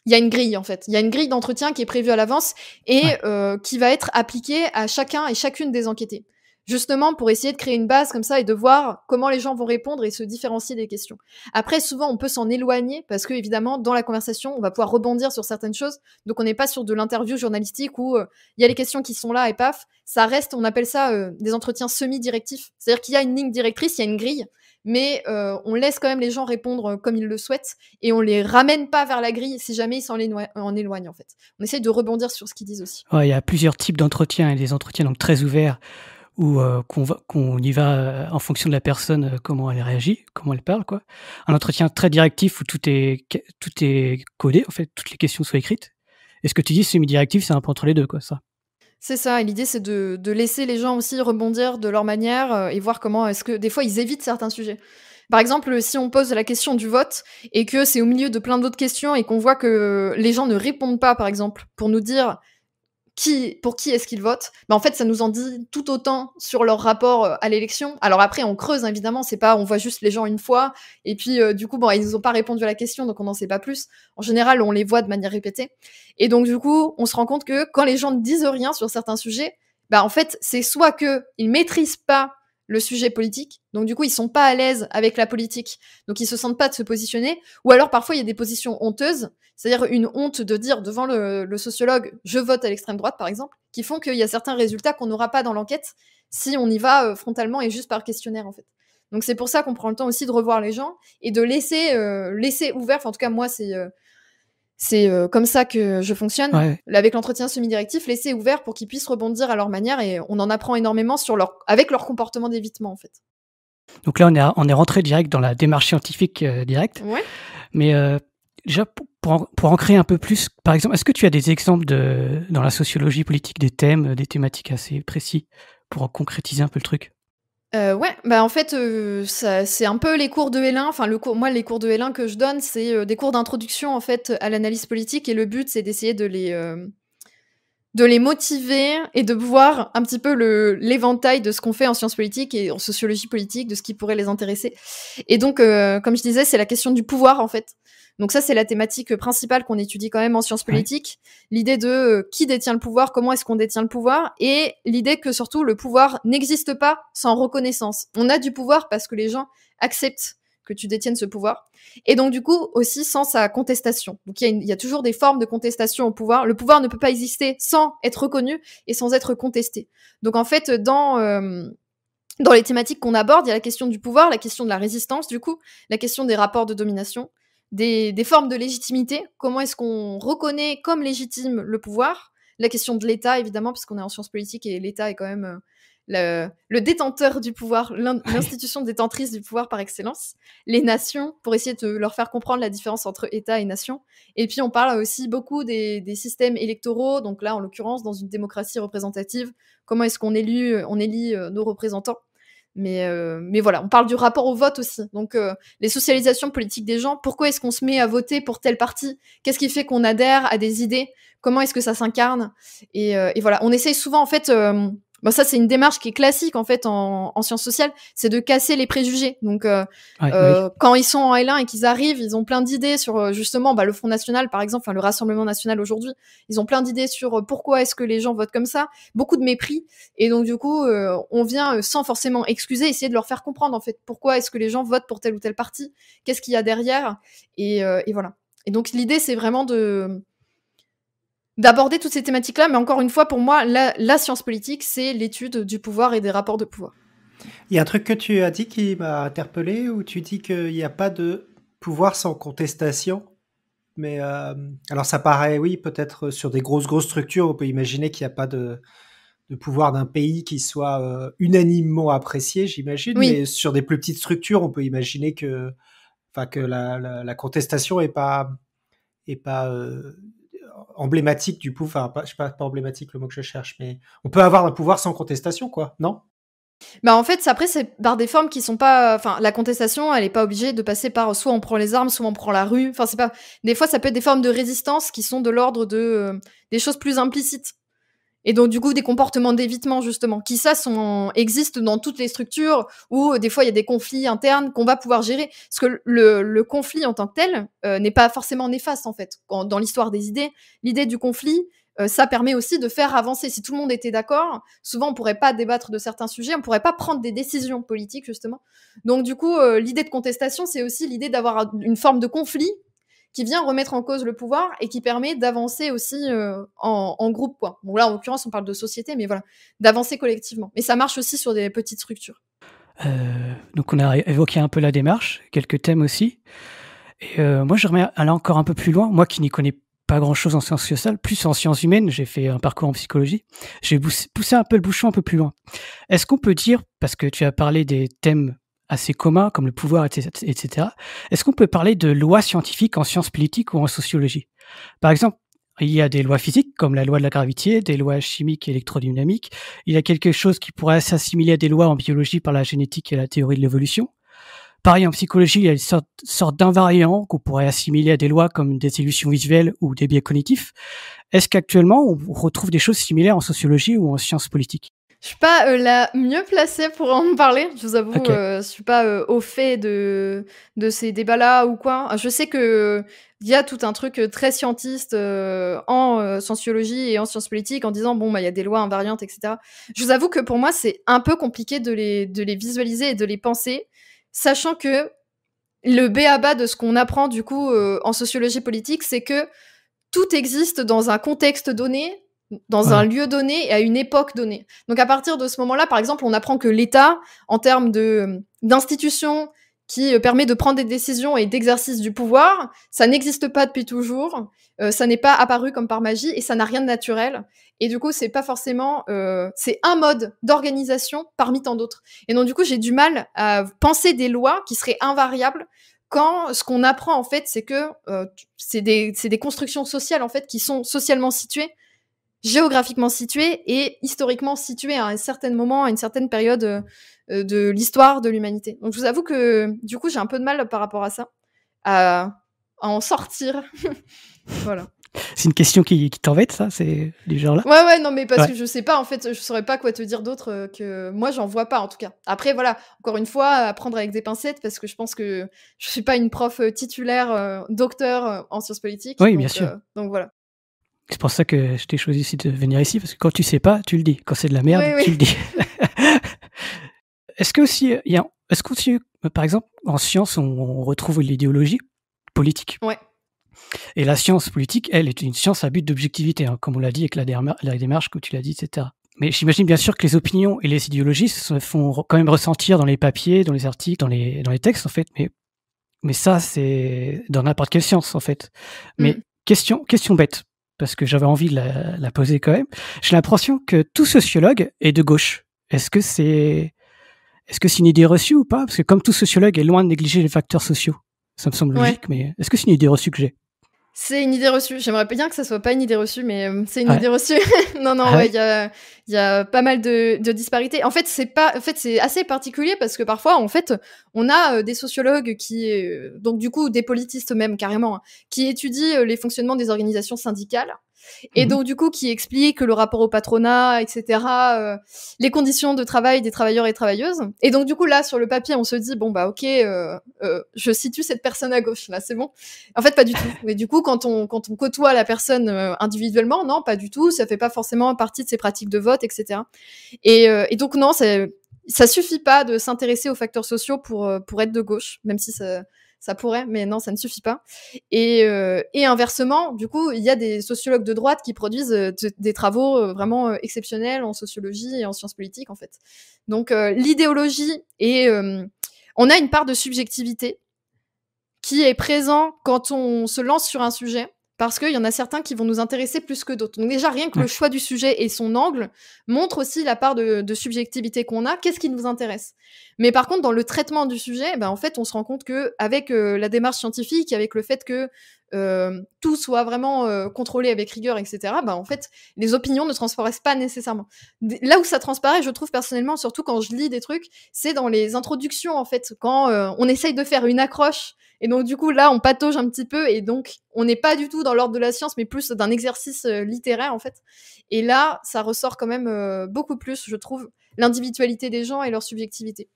il y a une grille en fait. Il y a une grille d'entretien qui est prévue à l'avance et euh, qui va être appliquée à chacun et chacune des enquêtés. Justement pour essayer de créer une base comme ça et de voir comment les gens vont répondre et se différencier des questions. Après, souvent, on peut s'en éloigner parce que, évidemment, dans la conversation, on va pouvoir rebondir sur certaines choses. Donc, on n'est pas sur de l'interview journalistique où euh, il y a les questions qui sont là et paf, ça reste, on appelle ça euh, des entretiens semi-directifs. C'est-à-dire qu'il y a une ligne directrice, il y a une grille mais on laisse quand même les gens répondre comme ils le souhaitent et on les ramène pas vers la grille si jamais ils s'en éloignent en fait. On essaye de rebondir sur ce qu'ils disent aussi. il y a plusieurs types d'entretiens et des entretiens donc très ouverts où on qu'on y va en fonction de la personne, comment elle réagit, comment elle parle quoi. Un entretien très directif où tout est tout est codé en fait, toutes les questions sont écrites. Et ce que tu dis semi-directif, c'est un peu entre les deux quoi ça. C'est ça, et l'idée c'est de, de, laisser les gens aussi rebondir de leur manière euh, et voir comment est-ce que des fois ils évitent certains sujets. Par exemple, si on pose la question du vote et que c'est au milieu de plein d'autres questions et qu'on voit que les gens ne répondent pas, par exemple, pour nous dire pour qui est-ce qu'ils votent, Mais bah, en fait, ça nous en dit tout autant sur leur rapport euh, à l'élection. Alors après, on creuse, évidemment, c'est pas on voit juste les gens une fois, et puis euh, du coup, bon, ils n'ont ont pas répondu à la question, donc on n'en sait pas plus. En général, on les voit de manière répétée. Et donc, du coup, on se rend compte que quand les gens ne disent rien sur certains sujets, bah, en fait, c'est soit qu'ils maîtrisent pas le sujet politique. Donc du coup, ils sont pas à l'aise avec la politique. Donc ils se sentent pas de se positionner. Ou alors parfois, il y a des positions honteuses, c'est-à-dire une honte de dire devant le, sociologue, je vote à l'extrême droite, par exemple, qui font qu'il y a certains résultats qu'on n'aura pas dans l'enquête si on y va euh, frontalement et juste par questionnaire, en fait. Donc c'est pour ça qu'on prend le temps aussi de revoir les gens et de laisser, euh, laisser ouvert, en tout cas moi c'est euh, c'est euh, comme ça que je fonctionne. Avec l'entretien semi-directif, laisser ouvert pour qu'ils puissent rebondir à leur manière et on en apprend énormément sur leur, avec leur comportement d'évitement en fait. Donc là, on est, on est rentré direct dans la démarche scientifique euh, directe. Mais euh, déjà, pour pour créer un peu plus, par exemple, est-ce que tu as des exemples de, dans la sociologie politique des thèmes, des thématiques assez précis pour concrétiser un peu le truc euh, ouais, bah, en fait, euh, c'est un peu les cours de l le moi les cours de l que je donne, c'est, euh, des cours d'introduction en fait à l'analyse politique et le but c'est d'essayer de les, de les motiver et de voir un petit peu l'éventail de ce qu'on fait en sciences politiques et en sociologie politique, de ce qui pourrait les intéresser et donc, comme je disais, c'est la question du pouvoir en fait. Donc ça, c'est la thématique principale qu'on étudie quand même en sciences politiques. L'idée de euh, qui détient le pouvoir, comment est-ce qu'on détient le pouvoir, et l'idée que surtout le pouvoir n'existe pas sans reconnaissance. On a du pouvoir parce que les gens acceptent que tu détiennes ce pouvoir. Et donc, du coup, aussi sans sa contestation. Donc, il y, a toujours des formes de contestation au pouvoir. Le pouvoir ne peut pas exister sans être reconnu et sans être contesté. Donc, en fait, dans, euh, dans les thématiques qu'on aborde, il y a la question du pouvoir, la question de la résistance, du coup, la question des rapports de domination, des, formes de légitimité. Comment est-ce qu'on reconnaît comme légitime le pouvoir La question de l'État, évidemment, puisqu'on est en sciences politiques et l'État est quand même euh, le, détenteur du pouvoir, l'institution détentrice du pouvoir par excellence, les nations, pour essayer de leur faire comprendre la différence entre État et nation. Et puis on parle aussi beaucoup des, systèmes électoraux, donc là en l'occurrence dans une démocratie représentative, comment est-ce qu'on on élit euh, nos représentants mais, euh, mais voilà, on parle du rapport au vote aussi. Donc, euh, les socialisations politiques des gens, pourquoi est-ce qu'on se met à voter pour tel parti Qu'est-ce qui fait qu'on adhère à des idées Comment est-ce que ça s'incarne et, euh, et, voilà, on essaye souvent, en fait, Bon, bah, ça, c'est une démarche qui est classique en fait en, en sciences sociales, c'est de casser les préjugés. Donc, euh, euh, quand ils sont en L1 et qu'ils arrivent, ils ont plein d'idées sur euh, justement bah, le Front National, par exemple, enfin, le Rassemblement National aujourd'hui. Ils ont plein d'idées sur pourquoi est-ce que les gens votent comme ça, beaucoup de mépris. Et donc, du coup, on vient sans forcément excuser, essayer de leur faire comprendre en fait pourquoi est-ce que les gens votent pour tel ou tel parti, qu'est-ce qu'il y a derrière, et, et voilà. Et donc, l'idée, c'est vraiment de d'aborder toutes ces thématiques-là, mais encore une fois, pour moi, la, science politique, c'est l'étude du pouvoir et des rapports de pouvoir. Il y a un truc que tu as dit qui m'a interpellé, où tu dis qu'il n'y a pas de pouvoir sans contestation. Mais euh, alors ça paraît, oui, peut-être sur des grosses, grosses structures, on peut imaginer qu'il n'y a pas de, pouvoir d'un pays qui soit euh, unanimement apprécié, j'imagine. Mais sur des plus petites structures, on peut imaginer que, que la, contestation n'est pas, est pas euh, emblématique du pouvoir. Enfin, je sais pas, pas emblématique le mot que je cherche, mais on peut avoir un pouvoir sans contestation, quoi, non bah en fait, après, c'est par des formes qui sont pas. Enfin, la contestation, elle n'est pas obligée de passer par soit on prend les armes, soit on prend la rue. Enfin, c'est pas. Des fois, ça peut être des formes de résistance qui sont de l'ordre de euh, des choses plus implicites. Et donc, du coup, des comportements d'évitement, justement, qui, ça, sont, existent dans toutes les structures où, euh, des fois, il y a des conflits internes qu'on va pouvoir gérer. Parce que le, conflit en tant que tel euh, n'est pas forcément néfaste, en fait. dans l'histoire des idées, l'idée du conflit, euh, ça permet aussi de faire avancer. Si tout le monde était d'accord, souvent, on pourrait pas débattre de certains sujets, on pourrait pas prendre des décisions politiques, justement. Donc, du coup, l'idée de contestation, c'est aussi l'idée d'avoir une forme de conflit qui vient remettre en cause le pouvoir et qui permet d'avancer aussi euh, en, groupe. Bon, là, en l'occurrence, on parle de société, mais voilà, d'avancer collectivement. Mais ça marche aussi sur des petites structures. Euh, donc, on a évoqué un peu la démarche, quelques thèmes aussi. Et euh, moi, je remets aller encore un peu plus loin. Moi qui n'y connais pas grand-chose en sciences sociales, plus en sciences humaines, j'ai fait un parcours en psychologie. J'ai poussé un peu le bouchon un peu plus loin. Est-ce qu'on peut dire, parce que tu as parlé des thèmes assez communs comme le pouvoir, etc. Est-ce qu'on peut parler de lois scientifiques en sciences politiques ou en sociologie Par exemple, il y a des lois physiques comme la loi de la gravité, des lois chimiques et électrodynamiques. Il y a quelque chose qui pourrait s'assimiler à des lois en biologie par la génétique et la théorie de l'évolution. Pareil, en psychologie, il y a une sorte, sorte d'invariant qu'on pourrait assimiler à des lois comme des illusions visuelles ou des biais cognitifs. Est-ce qu'actuellement, on retrouve des choses similaires en sociologie ou en sciences politiques je suis pas euh, la mieux placée pour en parler. Je vous avoue, je euh, ne je suis pas euh, au fait de, de ces débats-là ou quoi. Ah, je sais que il y a tout un truc très scientiste en sociologie et en sciences politiques en disant bon bah il y a des lois invariantes, etc. Je vous avoue que pour moi c'est un peu compliqué de les de les visualiser et de les penser, sachant que le bas de ce qu'on apprend du coup en sociologie politique, c'est que tout existe dans un contexte donné dans un lieu donné et à une époque donnée. Donc à partir de ce moment-là, par exemple, on apprend que l'État, en termes euh, d'institution qui euh, permet de prendre des décisions et d'exercice du pouvoir, ça n'existe pas depuis toujours, euh, ça n'est pas apparu comme par magie et ça n'a rien de naturel. Et du coup, c'est pas forcément, euh, c'est un mode d'organisation parmi tant d'autres. Et donc du coup, j'ai du mal à penser des lois qui seraient invariables quand ce qu'on apprend en fait, c'est que c'est des, des, constructions sociales en fait qui sont socialement situées géographiquement situé et historiquement situé à un certain moment, à une certaine période euh, de l'histoire de l'humanité. Donc je vous avoue que du coup j'ai un peu de mal par rapport à ça, à, en sortir. voilà. C'est une question qui, t'embête, ça, c'est du genre là. Ouais, ouais, non, mais parce que je sais pas, en fait, je saurais pas quoi te dire d'autre euh, que moi, j'en vois pas en tout cas. Après, voilà, encore une fois, à prendre avec des pincettes parce que je pense que je suis pas une prof euh, titulaire, docteur en sciences politiques. Oui, bien sûr. donc voilà. C'est pour ça que je t'ai choisi de venir ici, parce que quand tu sais pas, tu le dis. Quand c'est de la merde, tu le dis. est-ce que aussi, euh, est-ce que euh, par exemple, en science, on, retrouve l'idéologie politique Ouais. Et la science politique, elle, est une science à but d'objectivité, hein, comme on l'a dit avec la, démarche, démarche que tu l'as dit, etc. Mais j'imagine bien sûr que les opinions et les idéologies se font quand même ressentir dans les papiers, dans les articles, dans les, dans les textes, en fait. Mais, mais ça, c'est dans n'importe quelle science, en fait. Mais mm. question, question bête parce que j'avais envie de la, poser quand même. J'ai l'impression que tout sociologue est de gauche. Est-ce que c'est est-ce que c'est une idée reçue ou pas Parce que comme tout sociologue est loin de négliger les facteurs sociaux, ça me semble logique. Mais est-ce que c'est une idée reçue que j'ai c'est une idée reçue. J'aimerais bien que ça soit pas une idée reçue, mais euh, c'est une idée reçue. non, non, ah il y, a, pas mal de, disparités. En fait, c'est pas, en fait, c'est assez particulier parce que parfois, en fait, on a euh, des sociologues qui, euh, donc du coup, des politistes même carrément, hein, qui étudient les fonctionnements des organisations syndicales. Et mhm. donc, du coup, qui explique le rapport au patronat, etc., euh, les conditions de travail des travailleurs et travailleuses. Et donc, du coup, là, sur le papier, on se dit, bon, bah, ok, euh, euh, je situe cette personne à gauche, là, c'est bon. En fait, pas du tout. Mais du coup, quand on, côtoie la personne individuellement, non, pas du tout. Ça fait pas forcément partie de ses pratiques de vote, etc. Et, et donc, non, ça suffit pas de s'intéresser aux facteurs sociaux pour, pour être de gauche, même si ça, ça pourrait, mais non, ça ne suffit pas. Euh, et, inversement, du coup, il y a des sociologues de droite qui produisent euh, des travaux euh, vraiment exceptionnels en sociologie et en sciences politiques, en fait. Donc l'idéologie et on a une part de subjectivité qui est présent quand on se lance sur un sujet parce qu'il y en a certains qui vont nous intéresser plus que d'autres. Donc déjà, rien que le choix du sujet et son angle montre aussi la part de, subjectivité qu'on a, qu'est-ce qui nous intéresse. Mais par contre, dans le traitement du sujet, ben, en fait, on se rend compte qu'avec euh, la démarche scientifique, avec le fait que euh, tout soit vraiment euh, contrôlé avec rigueur, etc., ben, en fait, les opinions ne transparaissent pas nécessairement. là où ça transparaît, je trouve personnellement, surtout quand je lis des trucs, c'est dans les introductions, en fait, quand on essaye de faire une accroche et donc, du coup, là, on patauge un petit peu et donc, on n'est pas du tout dans l'ordre de la science, mais plus d'un exercice euh, littéraire, en fait. Et là, ça ressort quand même euh, beaucoup plus, je trouve, l'individualité des gens et leur subjectivité.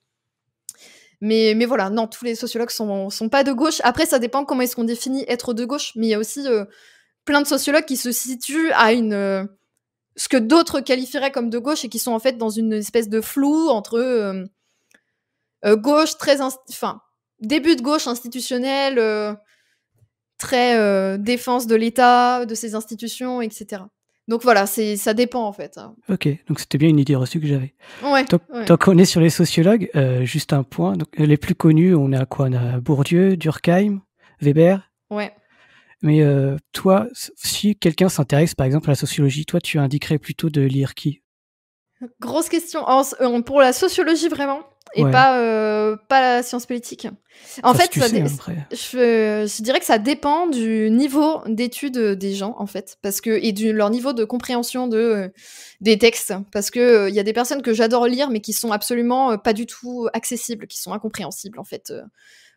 Mais, voilà, non, tous les sociologues sont, sont pas de gauche. Après, ça dépend comment est-ce qu'on définit être de gauche, mais il y a aussi euh, plein de sociologues qui se situent à une. ce que d'autres qualifieraient comme de gauche et qui sont en fait dans une espèce de flou entre gauche très. Enfin, début de gauche institutionnelle, euh, très euh, défense de l'État, de ses institutions, etc. Donc voilà, c'est ça dépend en fait. Hein. Ok, donc c'était bien une idée reçue que j'avais. Ouais, donc, est sur les sociologues, euh, juste un point. les plus connus, on a quoi On a Bourdieu, Durkheim, Weber. Ouais. Mais toi, si quelqu'un s'intéresse par exemple à la sociologie, toi tu indiquerais plutôt de lire qui Grosse question. Euh, pour la sociologie, vraiment, et pas, euh, pas la science politique. En fait, je, dirais que ça dépend du niveau d'études des gens, en fait, parce que, et de leur niveau de compréhension de, euh, des textes. Parce qu'il il y a des personnes que j'adore lire, mais qui sont absolument pas du tout accessibles, qui sont incompréhensibles, en fait.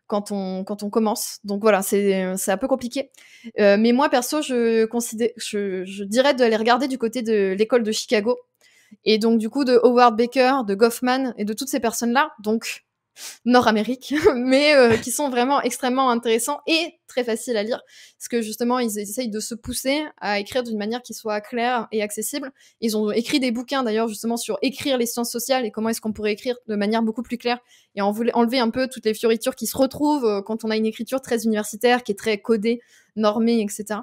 quand on, quand on commence. Donc voilà, c'est un peu compliqué. mais moi, perso, je, considère, je, je dirais d'aller regarder du côté de l'école de Chicago, et donc du coup de Howard Baker, de Goffman et de toutes ces personnes-là, donc Nord-Amérique, mais euh, qui sont vraiment extrêmement intéressants et très faciles à lire, parce que justement ils essayent de se pousser à écrire d'une manière qui soit claire et accessible. Ils ont écrit des bouquins d'ailleurs justement sur écrire les sciences sociales et comment est-ce qu'on pourrait écrire de manière beaucoup plus claire et enlever un peu toutes les fioritures qui se retrouvent euh, quand on a une écriture très universitaire, qui est très codée, normée, etc.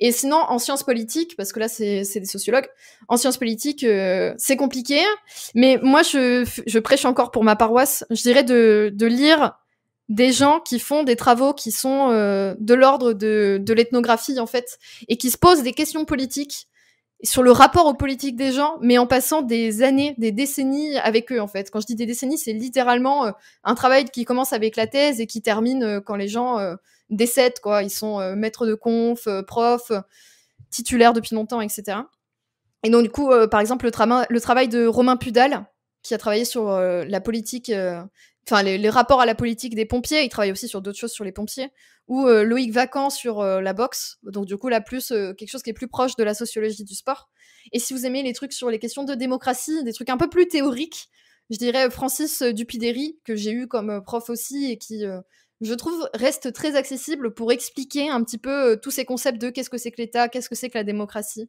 Et sinon, en sciences politiques, parce que là, c'est des sociologues, en sciences politiques, euh, c'est compliqué. Mais moi, je, je, prêche encore pour ma paroisse, je dirais de, de lire des gens qui font des travaux qui sont euh, de l'ordre de, de l'ethnographie, en fait, et qui se posent des questions politiques sur le rapport aux politiques des gens, mais en passant des années, des décennies avec eux, en fait. Quand je dis des décennies, c'est littéralement euh, un travail qui commence avec la thèse et qui termine quand les gens des sept, quoi. Ils sont euh, maîtres de conf, euh, prof, titulaires depuis longtemps, etc. Et donc, du coup, euh, par exemple, le, travail de Romain Pudal, qui a travaillé sur la politique, enfin, les, rapports à la politique des pompiers, il travaille aussi sur d'autres choses sur les pompiers, ou Loïc Vacant sur la boxe, donc du coup, là, plus quelque chose qui est plus proche de la sociologie du sport. Et si vous aimez les trucs sur les questions de démocratie, des trucs un peu plus théoriques, je dirais Francis Dupideri, que j'ai eu comme prof aussi et qui, je trouve, reste très accessible pour expliquer un petit peu euh, tous ces concepts de qu'est-ce que c'est que l'État, qu'est-ce que c'est que la démocratie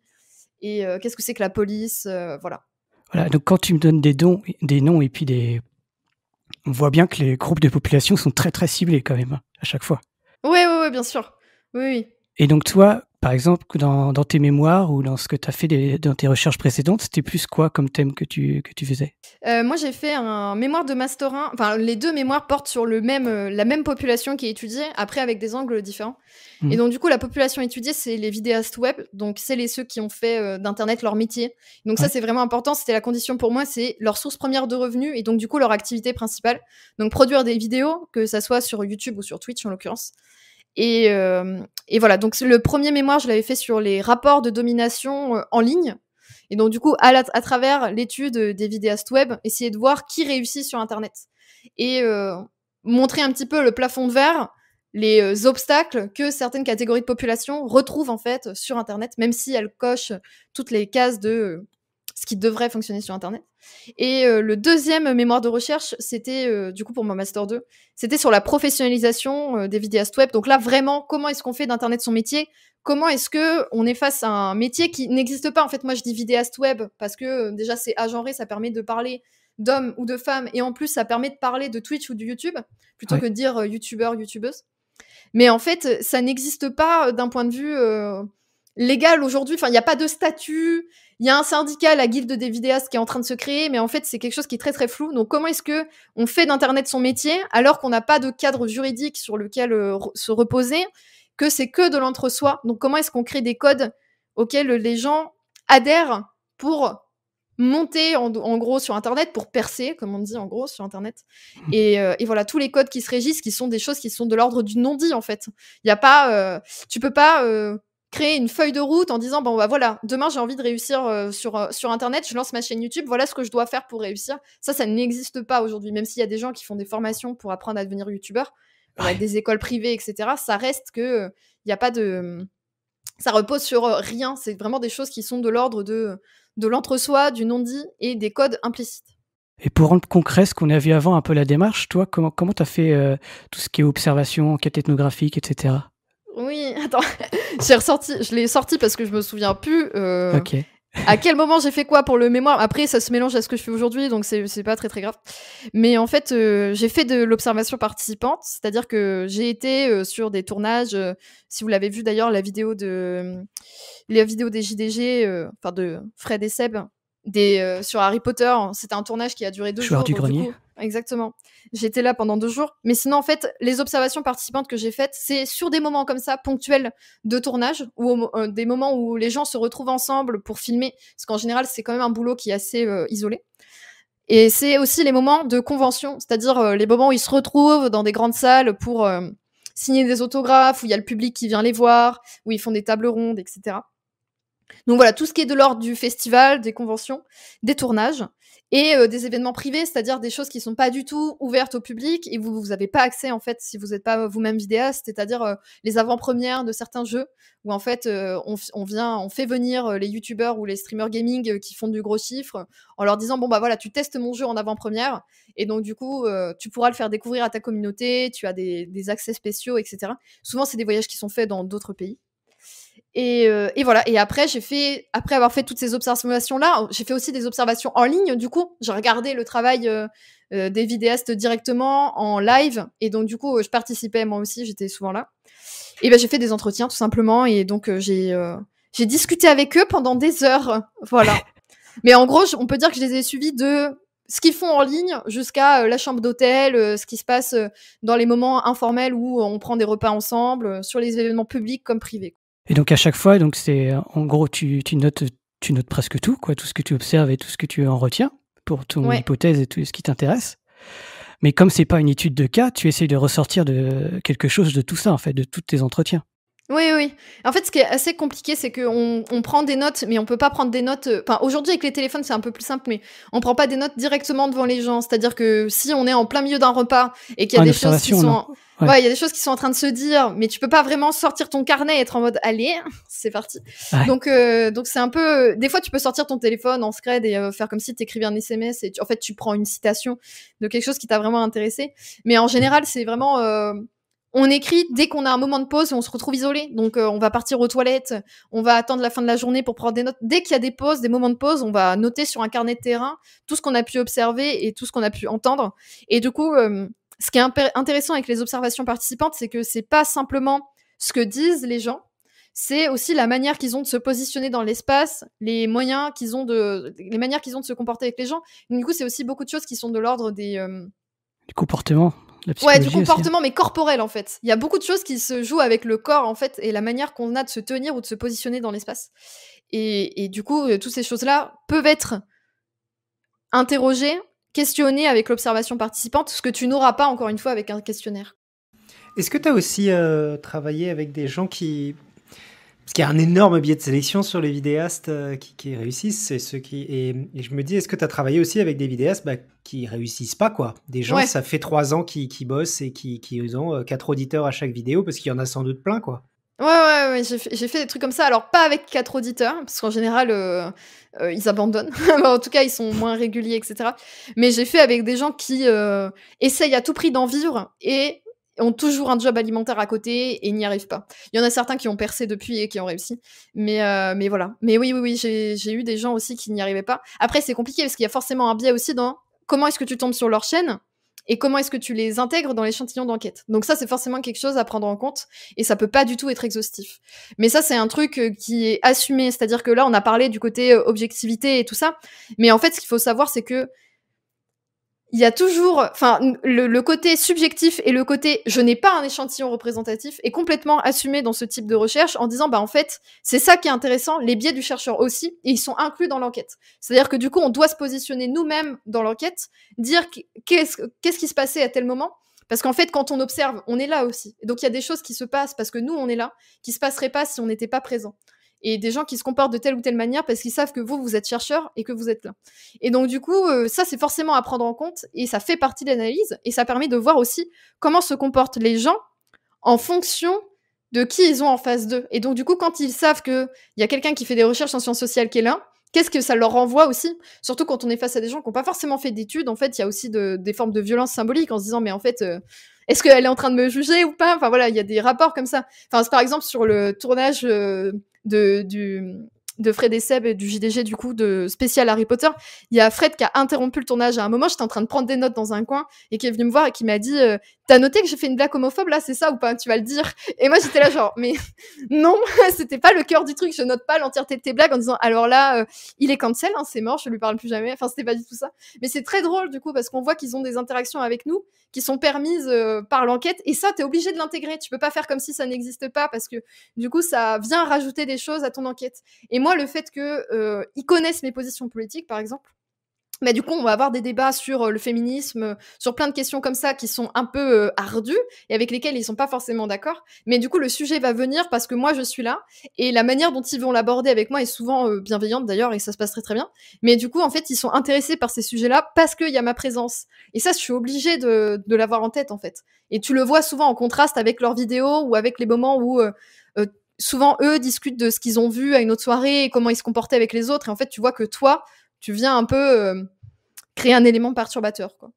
et euh, qu'est-ce que c'est que la police, euh, voilà. Voilà, donc quand tu me donnes des, dons, des noms et puis des... On voit bien que les groupes de population sont très très ciblés quand même, hein, à chaque fois. Oui, oui, oui, bien sûr. Oui, oui. Et donc toi, par exemple, dans, tes mémoires ou dans ce que tu as fait dans tes recherches précédentes, c'était plus quoi comme thème que tu, que tu faisais euh, Moi, j'ai fait un mémoire de masterin. Enfin, les deux mémoires portent sur le même, euh, la même population qui est étudiée, après avec des angles différents. Mmh. Et donc, du coup, la population étudiée, c'est les vidéastes web. Donc, c'est les ceux qui ont fait euh, d'Internet leur métier. Donc, ça, c'est vraiment important. C'était la condition pour moi. C'est leur source première de revenus et donc, du coup, leur activité principale. Donc, produire des vidéos, que ça soit sur YouTube ou sur Twitch en l'occurrence. Euh, et, voilà, donc le premier mémoire, je l'avais fait sur les rapports de domination euh, en ligne. Et donc, du coup, à, à travers l'étude des vidéastes web, essayer de voir qui réussit sur Internet. Et euh, montrer un petit peu le plafond de verre, les obstacles que certaines catégories de population retrouvent en fait sur Internet, même si elles cochent toutes les cases de ce qui devrait fonctionner sur Internet. Et euh, le deuxième mémoire de recherche, c'était euh, du coup pour mon master 2, c'était sur la professionnalisation euh, des vidéastes web. Donc là, vraiment, comment est-ce qu'on fait d'Internet son métier Comment est-ce que on est face à un métier qui n'existe pas En fait, moi, je dis vidéaste web parce que déjà, c'est agenré, ça permet de parler d'hommes ou de femmes, et en plus, ça permet de parler de Twitch ou de YouTube plutôt que de dire youtubeur, youtubeuse. Mais en fait, ça n'existe pas d'un point de vue légal aujourd'hui. Enfin, il n'y a pas de statut, il y a un syndicat, la guilde des vidéastes, qui est en train de se créer, mais en fait, c'est quelque chose qui est très très flou. Donc, comment est-ce que on fait d'internet son métier alors qu'on n'a pas de cadre juridique sur lequel euh, se reposer, que c'est que de l'entre-soi Donc, comment est-ce qu'on crée des codes auxquels les gens adhèrent pour monter en, gros sur internet pour percer comme on dit en gros sur internet mmh. euh, et, voilà tous les codes qui se régissent qui sont des choses qui sont de l'ordre du non dit en fait il n'y a pas euh, tu peux pas créer une feuille de route en disant bon bah voilà demain j'ai envie de réussir euh, sur euh, sur internet je lance ma chaîne YouTube voilà ce que je dois faire pour réussir ça ça n'existe pas aujourd'hui même s'il y a des gens qui font des formations pour apprendre à devenir youtubeur des écoles privées etc ça reste que il euh, n'y a pas de ça repose sur rien c'est vraiment des choses qui sont de l'ordre de de l'entre-soi du non-dit et des codes implicites et pour rendre concret ce qu'on a vu avant un peu la démarche, toi, comment tu as fait tout ce qui est observation, enquête ethnographique, etc. Oui, attends, ressorti, je l'ai sorti parce que je me souviens plus. Euh, ok. à quel moment j'ai fait quoi pour le mémoire Après, ça se mélange à ce que je fais aujourd'hui, donc c'est pas très très grave. Mais en fait, euh, j'ai fait de l'observation participante, c'est-à-dire que j'ai été euh, sur des tournages. si vous l'avez vu d'ailleurs, la vidéo de la vidéo des JDG, enfin de Fred et Seb, des, sur Harry Potter, c'était un tournage qui a duré deux jours. du grenier. Exactement. J'étais là pendant deux jours. Mais sinon, en fait, les observations participantes que j'ai faites, c'est sur des moments comme ça, ponctuels de tournage, ou euh, des moments où les gens se retrouvent ensemble pour filmer, parce qu'en général, c'est quand même un boulot qui est assez euh, isolé. Et c'est aussi les moments de convention, c'est-à-dire euh, les moments où ils se retrouvent dans des grandes salles pour signer des autographes, où il y a le public qui vient les voir, où ils font des tables rondes, etc. Donc voilà, tout ce qui est de l'ordre du festival, des conventions, des tournages et euh, des événements privés, c'est-à-dire des choses qui sont pas du tout ouvertes au public et vous vous avez pas accès en fait si vous n'êtes pas vous-même vidéaste, c'est-à-dire euh, les avant-premières de certains jeux où en fait euh, on, vient, on fait venir les youtubeurs ou les streamers gaming qui font du gros chiffre en leur disant bon bah voilà tu testes mon jeu en avant-première et donc du coup tu pourras le faire découvrir à ta communauté, tu as des, des accès spéciaux etc. Souvent c'est des voyages qui sont faits dans d'autres pays euh, et, voilà. Et après, j'ai fait, après avoir fait toutes ces observations-là, oh, j'ai fait aussi des observations en ligne. Du coup, j'ai regardé le travail euh, euh, des vidéastes directement en live. Et donc, du coup, je participais moi aussi. J'étais souvent là. Et ben, j'ai fait des entretiens tout simplement. Et donc, j'ai j'ai discuté avec eux pendant des heures. Voilà. Mais en gros, on peut dire que je les ai suivis de ce qu'ils font en ligne jusqu'à la chambre d'hôtel, ce qui se passe dans les moments informels où on prend des repas ensemble, sur les événements publics comme privés. Et donc à chaque fois, donc c'est en gros tu, notes tu notes presque tout quoi, tout ce que tu observes et tout ce que tu en retiens pour ton hypothèse et tout ce qui t'intéresse. Mais comme c'est pas une étude de cas, tu essayes de ressortir de quelque chose de tout ça en fait, de tous tes entretiens. Oui, oui. En fait, ce qui est assez compliqué, c'est qu'on on prend des notes, mais on peut pas prendre des notes. Euh, enfin, aujourd'hui, avec les téléphones, c'est un peu plus simple, mais on prend pas des notes directement devant les gens. C'est-à-dire que si on est en plein milieu d'un repas et qu'il y a ah, des choses qui sont. En... Ouais. il y a des choses qui sont en train de se dire, mais tu peux pas vraiment sortir ton carnet et être en mode allez, c'est parti. Donc euh, donc c'est un peu euh, des fois tu peux sortir ton téléphone en scred et faire comme si tu écrivais un SMS et en fait tu prends une citation de quelque chose qui t'a vraiment intéressé, mais en général, c'est vraiment on écrit dès qu'on a un moment de pause et on se retrouve isolé. Donc euh, on va partir aux toilettes, on va attendre la fin de la journée pour prendre des notes. Dès qu'il y a des pauses, des moments de pause, on va noter sur un carnet de terrain tout ce qu'on a pu observer et tout ce qu'on a pu entendre. Et du coup, euh, ce qui est intéressant avec les observations participantes, c'est que c'est pas simplement ce que disent les gens, c'est aussi la manière qu'ils ont de se positionner dans l'espace, les moyens qu'ils ont de, les manières qu'ils ont de se comporter avec les gens. du coup, c'est aussi beaucoup de choses qui sont de l'ordre des euh, du comportement ouais, du hein. comportement, mais corporel en fait. Il y a beaucoup de choses qui se jouent avec le corps en fait et la manière qu'on a de se tenir ou de se positionner dans l'espace. Et, du coup, euh, toutes ces choses-là peuvent être interrogées, questionnées avec l'observation participante, ce que tu n'auras pas encore une fois avec un questionnaire. Est-ce que tu as aussi euh, travaillé avec des gens qui, parce qu'il y a un énorme biais de sélection sur les vidéastes euh, qui, réussissent. C'est ceux qui, et, je me dis, est-ce que tu as travaillé aussi avec des vidéastes bah, qui réussissent pas quoi Des gens, ça fait trois ans qu'ils qui bossent et qui, qui ont euh, quatre auditeurs à chaque vidéo parce qu'il y en a sans doute plein quoi. Ouais, ouais, ouais j'ai fait, des trucs comme ça. Alors, pas avec quatre auditeurs, parce qu'en général, euh, ils abandonnent. Bah, en tout cas, ils sont moins réguliers, etc. Mais j'ai fait avec des gens qui essayent à tout prix d'en vivre et ont toujours un job alimentaire à côté et n'y arrivent pas. Il y en a certains qui ont percé depuis et qui ont réussi. Mais, euh, mais voilà. Mais oui, oui, oui, j'ai eu des gens aussi qui n'y arrivaient pas. Après, c'est compliqué parce qu'il y a forcément un biais aussi dans comment est-ce que tu tombes sur leur chaîne et comment est-ce que tu les intègres dans l'échantillon d'enquête. Donc ça, c'est forcément quelque chose à prendre en compte et ça peut pas du tout être exhaustif. Mais ça, c'est un truc euh, qui est assumé. C'est-à-dire que là, on a parlé du côté euh, objectivité et tout ça. Mais en fait, ce qu'il faut savoir, c'est que il y a toujours, enfin, le, côté subjectif et le côté je n'ai pas un échantillon représentatif est complètement assumé dans ce type de recherche en disant, bah, en fait, c'est ça qui est intéressant, les biais du chercheur aussi, et ils sont inclus dans l'enquête. C'est-à-dire que du coup, on doit se positionner nous-mêmes dans l'enquête, dire qu'est-ce, qu'est-ce qui se passait à tel moment, parce qu'en fait, quand on observe, on est là aussi. donc, il y a des choses qui se passent parce que nous, on est là, qui se passeraient pas si on n'était pas présent et des gens qui se comportent de telle ou telle manière parce qu'ils savent que vous, vous êtes chercheur et que vous êtes là. Et donc, du coup, euh, ça, c'est forcément à prendre en compte et ça fait partie de l'analyse et ça permet de voir aussi comment se comportent les gens en fonction de qui ils ont en face d'eux. Et donc, du coup, quand ils savent qu'il y a quelqu'un qui fait des recherches en sciences sociales qui est là, qu'est-ce que ça leur renvoie aussi Surtout quand on est face à des gens qui n'ont pas forcément fait d'études, en fait, il y a aussi des formes de violence symbolique en se disant, mais en fait, euh, est-ce qu'elle est en train de me juger ou pas Enfin voilà, il y a des rapports comme ça. Enfin, par exemple, sur le tournage euh, de, Fred et Seb et du JDG, du coup, de spécial Harry Potter, il y a Fred qui a interrompu le tournage à un moment. J'étais en train de prendre des notes dans un coin et qui est venu me voir et qui m'a dit euh, t'as noté que j'ai fait une blague homophobe là, c'est ça ou pas Tu vas le dire. Et moi j'étais là genre, mais non, c'était pas le cœur du truc. Je note pas l'entièreté de tes blagues en disant, alors là, euh, il est cancel, hein, c'est mort, je lui parle plus jamais. Enfin, c'était pas du tout ça. Mais c'est très drôle du coup parce qu'on voit qu'ils ont des interactions avec nous qui sont permises euh, par l'enquête. Et ça, t'es obligé de l'intégrer. Tu peux pas faire comme si ça n'existe pas parce que du coup, ça vient rajouter des choses à ton enquête. Et moi, le fait que euh, ils connaissent mes positions politiques, par exemple, mais bah, du coup, on va avoir des débats sur euh, le féminisme, euh, sur plein de questions comme ça qui sont un peu euh, ardues et avec lesquelles ils sont pas forcément d'accord. Mais du coup, le sujet va venir parce que moi, je suis là et la manière dont ils vont l'aborder avec moi est souvent bienveillante d'ailleurs et ça se passe très très bien. Mais du coup, en fait, ils sont intéressés par ces sujets-là parce qu'il y a ma présence. Et ça, je suis obligée de, l'avoir en tête en fait. Et tu le vois souvent en contraste avec leurs vidéos ou avec les moments où souvent eux discutent de ce qu'ils ont vu à une autre soirée comment ils se comportaient avec les autres. Et en fait, tu vois que toi, tu viens un peu euh, créer un élément perturbateur. Quoi.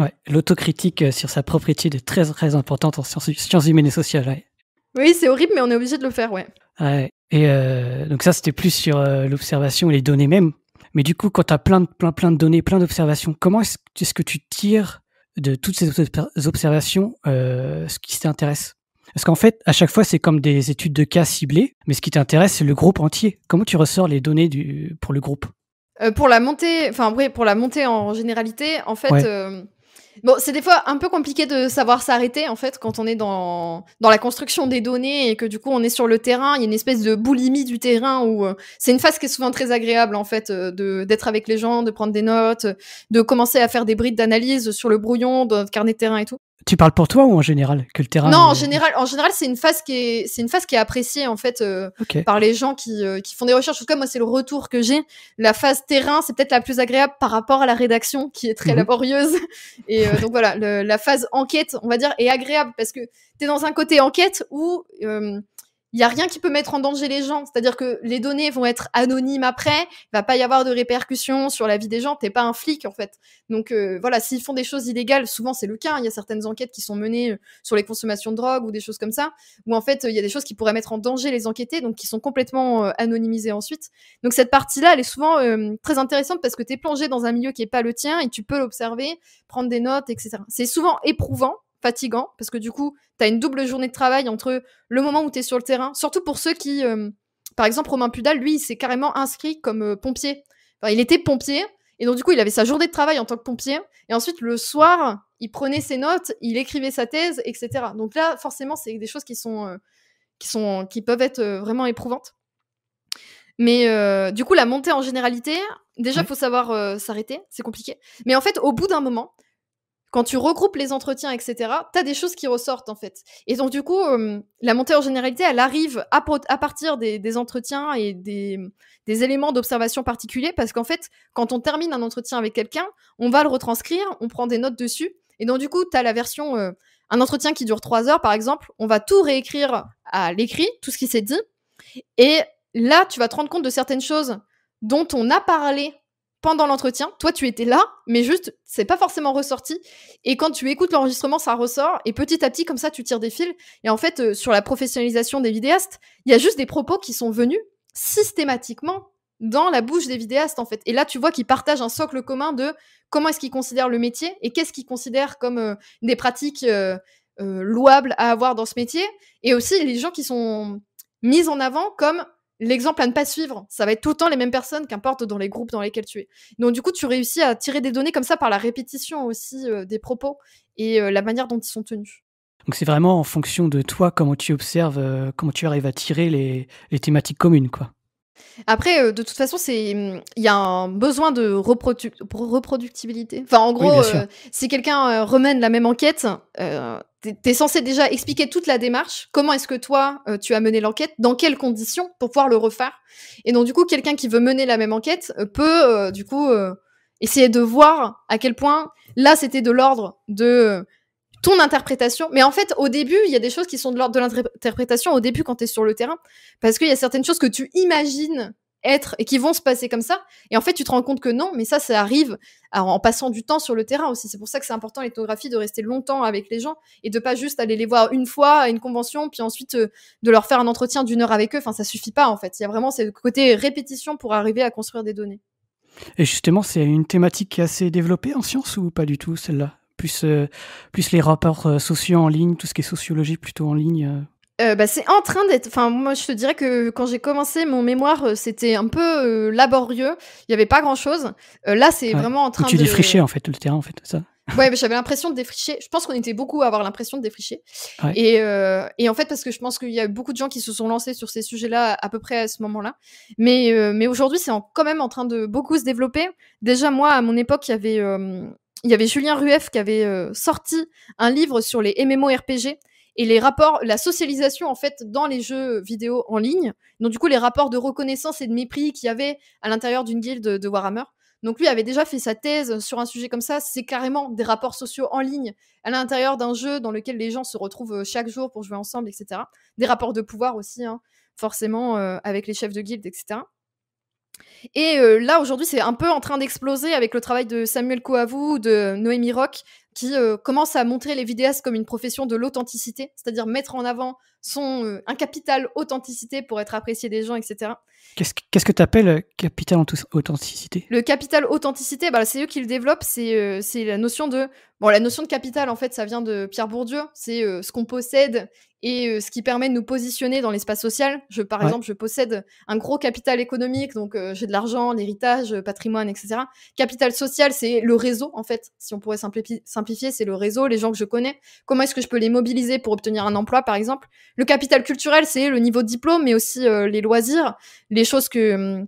Ouais, l'autocritique euh, sur sa propre étude est très très importante en sciences, humaines et sociales. Oui, c'est horrible, mais on est obligé de le faire, ouais. et euh, donc ça, c'était plus sur l'observation et les données même. Mais du coup, quand tu as plein de, plein, plein de données, plein d'observations, comment est-ce, est que tu tires de toutes ces observations ce qui t'intéresse Parce qu'en fait, à chaque fois, c'est comme des études de cas ciblées, mais ce qui t'intéresse, c'est le groupe entier. Comment tu ressors les données du, pour le groupe euh, pour la montée, enfin pour la montée en généralité, en fait, euh, bon, c'est des fois un peu compliqué de savoir s'arrêter en fait quand on est dans dans la construction des données et que du coup on est sur le terrain. Il y a une espèce de boulimie du terrain où euh, c'est une phase qui est souvent très agréable en fait d'être avec les gens, de prendre des notes, de commencer à faire des brides d'analyse sur le brouillon, dans notre carnet de terrain et tout. Tu parles pour toi ou en général que le terrain Non, en général, en général, c'est une phase qui est, c'est une phase qui est appréciée en fait euh, par les gens qui, euh, qui, font des recherches. En tout cas, moi, c'est le retour que j'ai. La phase terrain, c'est peut-être la plus agréable par rapport à la rédaction, qui est très mhm. laborieuse. Et euh, donc voilà, le, la phase enquête, on va dire, est agréable parce que tu es dans un côté enquête où il n'y a rien qui peut mettre en danger les gens. C'est-à-dire que les données vont être anonymes après, il va pas y avoir de répercussions sur la vie des gens, t'es pas un flic en fait. Donc euh, voilà, s'ils font des choses illégales, souvent c'est le cas, hein. il y a certaines enquêtes qui sont menées euh, sur les consommations de drogue ou des choses comme ça, où en fait euh, il y a des choses qui pourraient mettre en danger les enquêtés, donc qui sont complètement anonymisés anonymisées ensuite. Donc cette partie-là, elle est souvent très intéressante parce que tu es plongé dans un milieu qui n'est pas le tien et tu peux l'observer, prendre des notes, etc. C'est souvent éprouvant, fatigant, parce que du coup, tu as une double journée de travail entre le moment où tu es sur le terrain, surtout pour ceux qui, euh, par exemple, Romain Pudal, lui, il s'est carrément inscrit comme euh, pompier. il était pompier, et donc du coup, il avait sa journée de travail en tant que pompier, et ensuite, le soir, il prenait ses notes, il écrivait sa thèse, etc. Donc là, forcément, c'est des choses qui sont... Euh, qui, sont, qui peuvent être vraiment éprouvantes. Mais du coup, la montée en généralité, déjà, il faut savoir s'arrêter, c'est compliqué. Mais en fait, au bout d'un moment, quand tu regroupes les entretiens, etc., tu as des choses qui ressortent en fait. Et donc du coup, la montée en généralité, elle arrive à, partir des, entretiens et des, éléments d'observation particuliers, parce qu'en fait, quand on termine un entretien avec quelqu'un, on va le retranscrire, on prend des notes dessus. Et donc du coup, tu as la version, un entretien qui dure trois heures par exemple, on va tout réécrire à l'écrit, tout ce qui s'est dit. Et là, tu vas te rendre compte de certaines choses dont on a parlé pendant l'entretien. Toi, tu étais là, mais juste, c'est pas forcément ressorti. Et quand tu écoutes l'enregistrement, ça ressort. Et petit à petit, comme ça, tu tires des fils. Et en fait, euh, sur la professionnalisation des vidéastes, il y a juste des propos qui sont venus systématiquement dans la bouche des vidéastes, en fait. Et là, tu vois qu'ils partagent un socle commun de comment est-ce qu'ils considèrent le métier et qu'est-ce qu'ils considèrent comme euh, des pratiques euh, louables à avoir dans ce métier. Et aussi les gens qui sont mis en avant comme l'exemple à ne pas suivre. Ça va être tout le temps les mêmes personnes, qu'importe dans les groupes dans lesquels tu es. Donc, du coup, tu réussis à tirer des données comme ça par la répétition aussi euh, des propos et euh, la manière dont ils sont tenus. Donc, c'est vraiment en fonction de toi, comment tu observes, euh, comment tu arrives à tirer les, thématiques communes, quoi. Après, de toute façon, c'est mm, il y a un besoin de reproductibilité. Enfin, en gros, si quelqu'un remène la même enquête, tu es censé déjà expliquer toute la démarche, comment est-ce que toi, euh, tu as mené l'enquête, dans quelles conditions, pour pouvoir le refaire. Et donc, du coup, quelqu'un qui veut mener la même enquête euh, peut, euh, du coup, essayer de voir à quel point, là, c'était de l'ordre de ton interprétation. Mais en fait, au début, il y a des choses qui sont de l'ordre de l'interprétation, au début, quand tu es sur le terrain, parce qu'il y a certaines choses que tu imagines être et qui vont se passer comme ça. Et en fait, tu te rends compte que non, mais ça, ça arrive en passant du temps sur le terrain aussi. C'est pour ça que c'est important l'ethnographie de rester longtemps avec les gens et de pas juste aller les voir une fois à une convention, puis ensuite euh, de leur faire un entretien d'une heure avec eux. Enfin, ça suffit pas en fait. Il y a vraiment ce côté répétition pour arriver à construire des données. Et justement, c'est une thématique qui est assez développée en sciences ou pas du tout celle-là plus, euh, plus les rapports euh, sociaux en ligne, tout ce qui est sociologie plutôt en ligne euh, bah, c'est en train d'être. Enfin, moi, je te dirais que quand j'ai commencé mon mémoire, euh, c'était un peu euh, laborieux. Il n'y avait pas grand-chose. là, c'est vraiment en train de. Tu défrichais en fait le terrain, en fait, ça. Ouais, j'avais l'impression de défricher. Je pense qu'on était beaucoup à avoir l'impression de défricher. Et, et, en fait, parce que je pense qu'il y a beaucoup de gens qui se sont lancés sur ces sujets-là à peu près à ce moment-là. Mais, mais aujourd'hui, c'est quand même en train de beaucoup se développer. Déjà, moi, à mon époque, il y avait il y avait Julien Rueff qui avait sorti un livre sur les MMORPG et les rapports, la socialisation en fait dans les jeux vidéo en ligne. Donc du coup les rapports de reconnaissance et de mépris qu'il y avait à l'intérieur d'une guilde de Warhammer. Donc lui avait déjà fait sa thèse sur un sujet comme ça, c'est carrément des rapports sociaux en ligne à l'intérieur d'un jeu dans lequel les gens se retrouvent euh, chaque jour pour jouer ensemble, etc. Des rapports de pouvoir aussi, hein, forcément, euh, avec les chefs de guilde, etc. Et euh, là, aujourd'hui, c'est un peu en train d'exploser avec le travail de Samuel Coavou, de Noémie Rock, qui euh, commence à montrer les vidéastes comme une profession de l'authenticité, c'est-à-dire mettre en avant son, euh, un capital authenticité pour être apprécié des gens, etc. Qu'est-ce que tu appelles euh, capital authenticité Le capital authenticité, bah, c'est eux qui le développent, c'est la notion de... Bon, la notion de capital, en fait, ça vient de Pierre Bourdieu, c'est ce qu'on possède et euh, ce qui permet de nous positionner dans l'espace social. Je, par exemple, je possède un gros capital économique, donc euh, j'ai de l'argent, l'héritage, euh, patrimoine, etc. Capital social, c'est le réseau, en fait. Si on pourrait simplifier, c'est le réseau, les gens que je connais. Comment est-ce que je peux les mobiliser pour obtenir un emploi, par exemple Le capital culturel, c'est le niveau de diplôme, mais aussi les loisirs, les choses que, hum,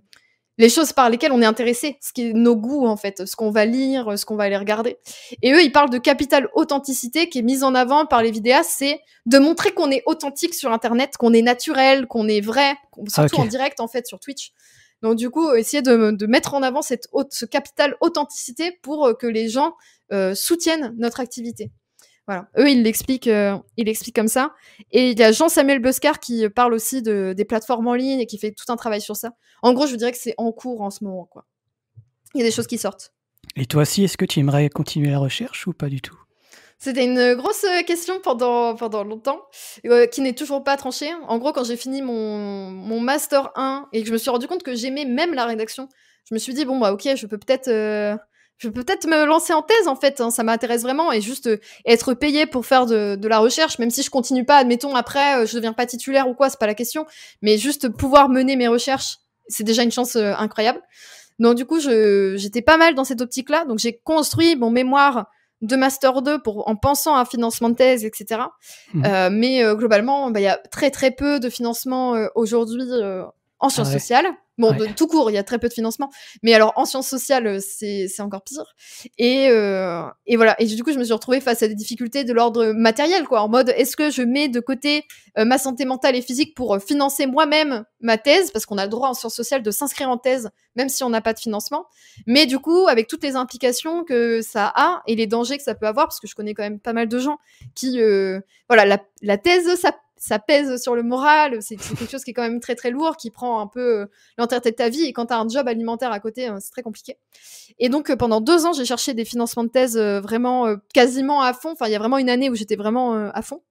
les choses par lesquelles on est intéressé, ce qui est nos goûts en fait, ce qu'on va lire, ce qu'on va aller regarder. Et eux, ils parlent de capital authenticité qui est mise en avant par les vidéastes, c'est de montrer qu'on est authentique sur Internet, qu'on est naturel, qu'on est vrai, surtout en direct en fait sur Twitch. Donc du coup, essayer de, mettre en avant cette, ce capital authenticité pour euh, que les gens euh, soutiennent notre activité. Voilà. Eux, euh, ils l'expliquent, comme ça. Et il y a Jean-Samuel Buscar qui parle aussi des plateformes en ligne et qui fait tout un travail sur ça. En gros, je vous dirais que c'est en cours en ce moment. Quoi. Il y a des choses qui sortent. Et toi aussi, est-ce que tu aimerais continuer la recherche ou pas du tout c'était une grosse euh, question pendant, longtemps, euh, qui n'est toujours pas tranchée. En gros, quand j'ai fini mon, Master 1 et que je me suis rendu compte que j'aimais même la rédaction, je me suis dit, bon, bah ok, je peux peut-être je vais peut-être me lancer en thèse en fait, hein, ça m'intéresse vraiment et juste euh, être payé pour faire de, la recherche, même si je continue pas, admettons après euh, je deviens pas titulaire ou quoi, c'est pas la question, mais juste pouvoir mener mes recherches, c'est déjà une chance euh, incroyable. Donc du coup j'étais pas mal dans cette optique-là, donc j'ai construit mon mémoire de master 2 pour en pensant à un financement de thèse, etc. Mmh. mais globalement, bah, il y a très très peu de financement aujourd'hui en sciences ah sociales. Bon, de, tout court, il y a très peu de financement. Mais alors, en sciences sociales, euh, c'est encore pire. Et, euh, et, voilà. Et du coup, je me suis retrouvée face à des difficultés de l'ordre matériel, quoi. En mode, est-ce que je mets de côté euh, ma santé mentale et physique pour financer moi-même ma thèse Parce qu'on a le droit en sciences sociales de s'inscrire en thèse, même si on n'a pas de financement. Mais du coup, avec toutes les implications que ça a et les dangers que ça peut avoir, parce que je connais quand même pas mal de gens qui, voilà, la, la thèse, ça ça pèse sur le moral, c'est quelque chose qui est quand même très très lourd, qui prend un peu euh, l'entièreté de ta vie. Et quand tu as un job alimentaire à côté, hein, c'est très compliqué. Et donc euh, pendant deux ans, j'ai cherché des financements de thèse euh, vraiment quasiment à fond. Enfin, il y a vraiment une année où j'étais vraiment à fond.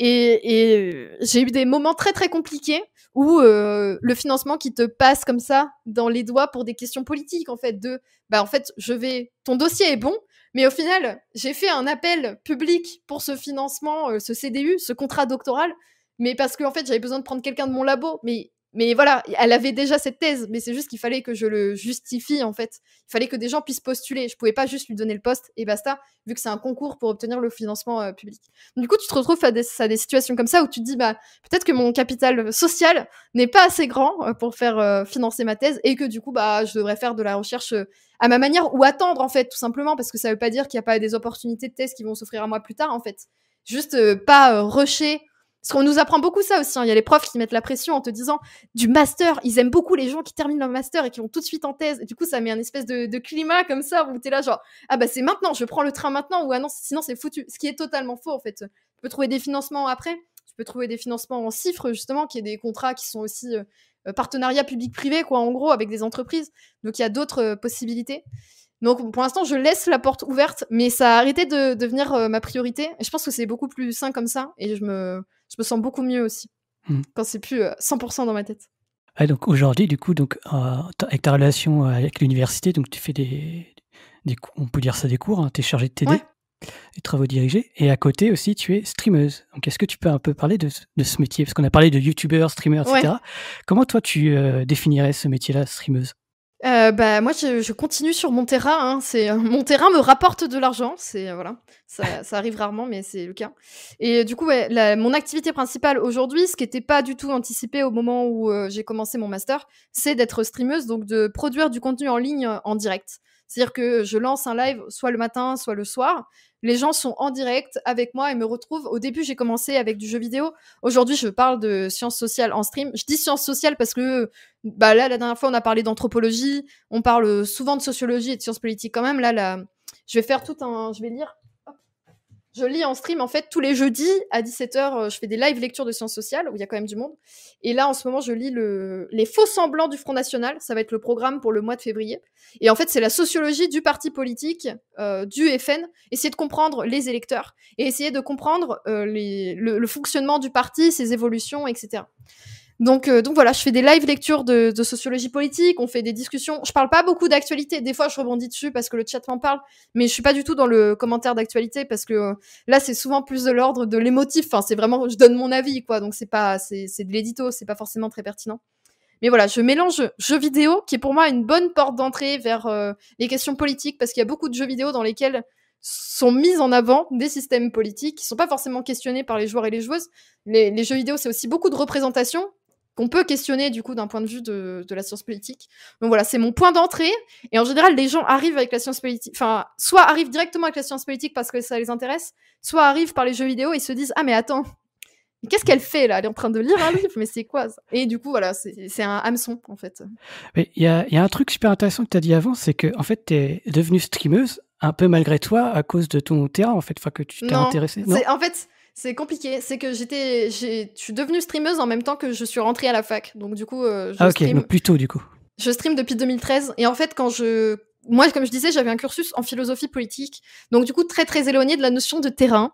Et, et j'ai eu des moments très très compliqués où le financement qui te passe comme ça dans les doigts pour des questions politiques en fait de bah en fait je vais ton dossier est bon mais au final, j'ai fait un appel public pour ce financement, euh, ce CDU, ce contrat doctoral, mais parce que fait, j'avais besoin de prendre quelqu'un de mon labo. Mais mais voilà, elle avait déjà cette thèse, mais c'est juste qu'il fallait que je le justifie en fait. Il fallait que des gens puissent postuler. Je pouvais pas juste lui donner le poste et basta, vu que c'est un concours pour obtenir le financement euh, public. du coup, tu te retrouves à des, situations comme ça où tu te dis bah peut-être que mon capital euh, social n'est pas assez grand euh, pour faire financer ma thèse et que du coup bah je devrais faire de la recherche à ma manière ou attendre en fait tout simplement parce que ça veut pas dire qu'il n'y a pas des opportunités de thèse qui vont s'offrir à moi plus tard en fait. Juste pas rusher parce qu'on nous apprend beaucoup ça aussi. Hein. Il y a les profs qui mettent la pression en te disant du master. Ils aiment beaucoup les gens qui terminent leur master et qui vont tout de suite en thèse. Et du coup, ça met un espèce de, climat comme ça où tu es là, genre, ah bah c'est maintenant, je prends le train maintenant ou ah non, sinon c'est foutu. Ce qui est totalement faux en fait. Tu peux trouver des financements après. Tu peux trouver des financements en chiffres justement, qui est des contrats qui sont aussi partenariats euh, partenariat public-privé, quoi, en gros, avec des entreprises. Donc il y a d'autres euh, possibilités. Donc pour l'instant, je laisse la porte ouverte, mais ça a arrêté de devenir euh, ma priorité. Je pense que c'est beaucoup plus sain comme ça et je me je me sens beaucoup mieux aussi hmm. quand c'est plus 100% euh, dans ma tête. Ah, donc aujourd'hui, du coup, donc, euh, avec ta relation euh, avec l'université, donc tu fais des, des, on peut dire ça des cours, hein, tu es chargé de TD, des travaux dirigés, et à côté aussi, tu es streameuse. Donc est-ce que tu peux un peu parler de, ce métier Parce qu'on a parlé de youtubeur, streamer, etc. Comment toi, tu définirais ce métier-là, streameuse euh, bah, moi, je, continue sur mon terrain. Hein. C'est, euh, mon terrain me rapporte de l'argent. C'est, euh, voilà, ça, arrive rarement, mais c'est le cas. Et du coup, mon activité principale aujourd'hui, ce qui n'était pas du tout anticipé au moment où j'ai commencé mon master, c'est d'être streameuse, donc de produire du contenu en ligne en direct. C'est-à-dire que je lance un live soit le matin, soit le soir les gens sont en direct avec moi et me retrouvent. Au début, j'ai commencé avec du jeu vidéo. Aujourd'hui, je parle de sciences sociales en stream. Je dis sciences sociales parce que bah là, la dernière fois, on a parlé d'anthropologie. On parle souvent de sociologie et de sciences politiques quand même. Là, là, je vais faire tout un, je vais lire je lis en stream en fait tous les jeudis à 17h, euh, je fais des live lectures de sciences sociales où il y a quand même du monde. Et là en ce moment, je lis les faux semblants du Front National, ça va être le programme pour le mois de février. Et en fait, c'est la sociologie du parti politique, euh, du FN, essayer de comprendre les électeurs et essayer de comprendre euh, le, fonctionnement du parti, ses évolutions, etc. Donc, euh, donc voilà, je fais des live lectures de, sociologie politique, on fait des discussions. Je parle pas beaucoup d'actualité. Des fois, je rebondis dessus parce que le chat m'en parle, mais je suis pas du tout dans le commentaire d'actualité parce que euh, là, c'est souvent plus de l'ordre de l'émotif. Enfin, c'est vraiment, je donne mon avis, quoi. Donc c'est pas, c'est, de l'édito, c'est pas forcément très pertinent. Mais voilà, je mélange jeux vidéo, qui est pour moi une bonne porte d'entrée vers euh, les questions politiques, parce qu'il y a beaucoup de jeux vidéo dans lesquels sont mises en avant des systèmes politiques qui sont pas forcément questionnés par les joueurs et les joueuses. Les, les jeux vidéo, c'est aussi beaucoup de représentations qu'on peut questionner du coup d'un point de vue de, la science politique. Donc voilà, c'est mon point d'entrée. Et en général, les gens arrivent avec la science politique, enfin, soit arrivent directement avec la science politique parce que ça les intéresse, soit arrivent par les jeux vidéo et se disent Ah, mais attends, qu'est-ce qu'elle fait là Elle est en train de lire un livre, mais c'est quoi Et du coup, voilà, c'est un hameçon en fait. Il y a, un truc super intéressant que tu as dit avant, c'est que en fait, tu es devenue streameuse un peu malgré toi à cause de ton terrain en fait, enfin que tu t'es intéressée. Non en fait, c'est compliqué. C'est que j'étais, je suis devenue streameuse en même temps que je suis rentrée à la fac. Donc du coup, euh, je ah, streame du coup. Je stream depuis 2013 et en fait quand je moi, comme je disais, j'avais un cursus en philosophie politique, donc du coup très très éloignée de la notion de terrain.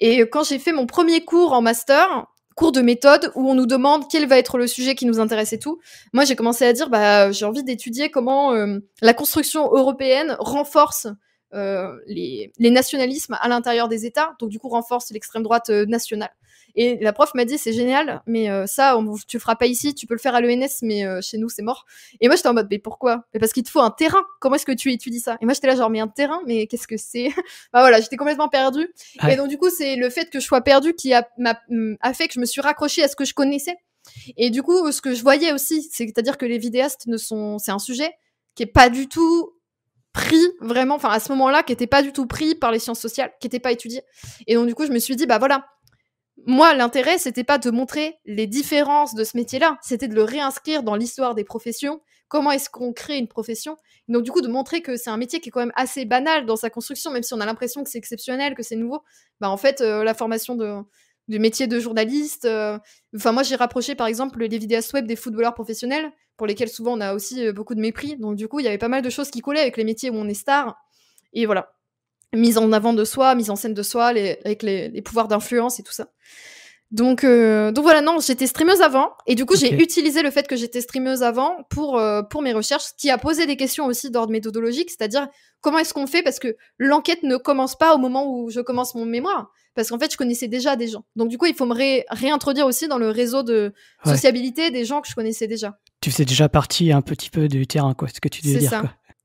Et quand j'ai fait mon premier cours en master, cours de méthode où on nous demande quel va être le sujet qui nous intéresse et tout. Moi, j'ai commencé à dire, bah, j'ai envie d'étudier comment euh, la construction européenne renforce euh, les, les, nationalismes à l'intérieur des États, donc du coup renforce l'extrême droite euh, nationale. Et la prof m'a dit c'est génial, mais euh, ça tu le feras pas ici, tu peux le faire à l'ENS, mais chez nous c'est mort. Et moi j'étais en mode mais pourquoi mais Parce qu'il te faut un terrain. Comment est-ce que tu étudies ça Et moi j'étais là genre mais un terrain, mais qu'est-ce que c'est Bah voilà, j'étais complètement perdue. Et donc du coup c'est le fait que je sois perdue qui a, mm, a fait que je me suis raccrochée à ce que je connaissais. Et du coup ce que je voyais aussi, c'est-à-dire que les vidéastes ne sont, c'est un sujet qui est pas du tout pris vraiment, enfin à ce moment-là, qui n'était pas du tout pris par les sciences sociales, qui n'était pas étudié. Et donc du coup, je me suis dit, bah voilà, moi, l'intérêt, c'était pas de montrer les différences de ce métier-là, c'était de le réinscrire dans l'histoire des professions. Comment est-ce qu'on crée une profession Donc, du coup, de montrer que c'est un métier qui est quand même assez banal dans sa construction, même si on a l'impression que c'est exceptionnel, que c'est nouveau. Bah, en fait, euh, la formation de, du métier de journaliste. Euh, enfin, moi, j'ai rapproché, par exemple, les vidéastes web des footballeurs professionnels, pour lesquels souvent on a aussi euh, beaucoup de mépris. Donc, du coup, il y avait pas mal de choses qui collaient avec les métiers où on est star. Et voilà, mise en avant de soi, mise en scène de soi, avec les pouvoirs d'influence et tout ça. Euh, donc, voilà, non, j'étais streameuse avant, et du coup, j'ai utilisé le fait que j'étais streameuse avant pour, euh, pour mes recherches, ce qui a posé des questions aussi d'ordre méthodologique, c'est-à-dire comment est-ce qu'on fait, parce que l'enquête ne commence pas au moment où je commence mon mémoire, parce qu'en fait, je connaissais déjà des gens. Donc du coup, il faut me réintroduire aussi dans le réseau de sociabilité des gens que je connaissais déjà. Tu faisais déjà partie un petit peu du terrain, quoi, ce que tu disais.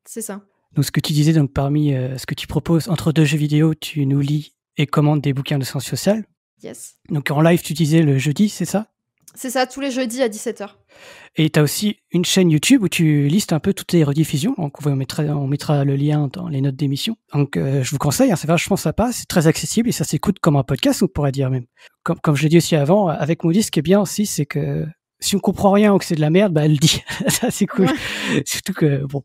C'est ça. Donc ce que tu disais, donc parmi euh, ce que tu proposes entre deux jeux vidéo, tu nous lis et commandes des bouquins de sciences sociales Yes. Donc en live, tu disais le jeudi, c'est ça C'est ça, tous les jeudis à 17h. Et tu as aussi une chaîne YouTube où tu listes un peu toutes les rediffusions. Donc on mettra, on mettra le lien dans les notes d'émission. Donc euh, je vous conseille, hein, c'est vachement sympa, c'est très accessible et ça s'écoute comme un podcast, on pourrait dire même. Comme, comme je l'ai dit aussi avant, avec Moody, ce qui est bien aussi, c'est que si on comprend rien ou que c'est de la merde, bah elle le dit. ça c'est cool. Surtout que bon.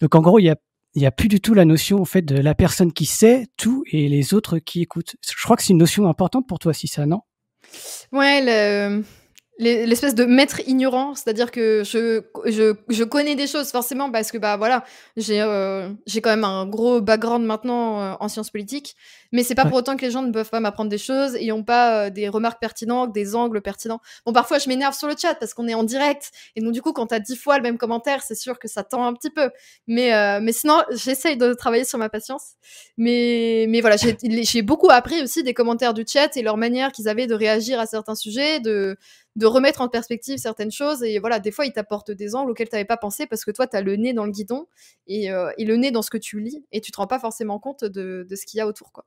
Donc en gros, il y a il n'y a plus du tout la notion en fait de la personne qui sait tout et les autres qui écoutent. Je crois que c'est une notion importante pour toi, si ça, non Ouais, le, l'espèce de maître ignorant, c'est-à-dire que je, je, je, connais des choses forcément parce que bah voilà, j'ai euh, j'ai quand même un gros background maintenant euh, en sciences politiques, mais c'est pas pour autant que les gens ne peuvent pas m'apprendre des choses et n'ont pas euh, des remarques pertinentes, des angles pertinents. Bon parfois je m'énerve sur le chat parce qu'on est en direct et donc du coup quand tu as dix fois le même commentaire, c'est sûr que ça tend un petit peu. Mais mais sinon j'essaye de travailler sur ma patience. Mais mais voilà j'ai beaucoup appris aussi des commentaires du chat et leur manière qu'ils avaient de réagir à certains sujets, de de remettre en perspective certaines choses. Et voilà, des fois, il t'apporte des angles auxquels tu n'avais pas pensé parce que toi, tu as le nez dans le guidon euh, et, le nez dans ce que tu lis et tu te rends pas forcément compte de, ce qu'il y a autour. Quoi.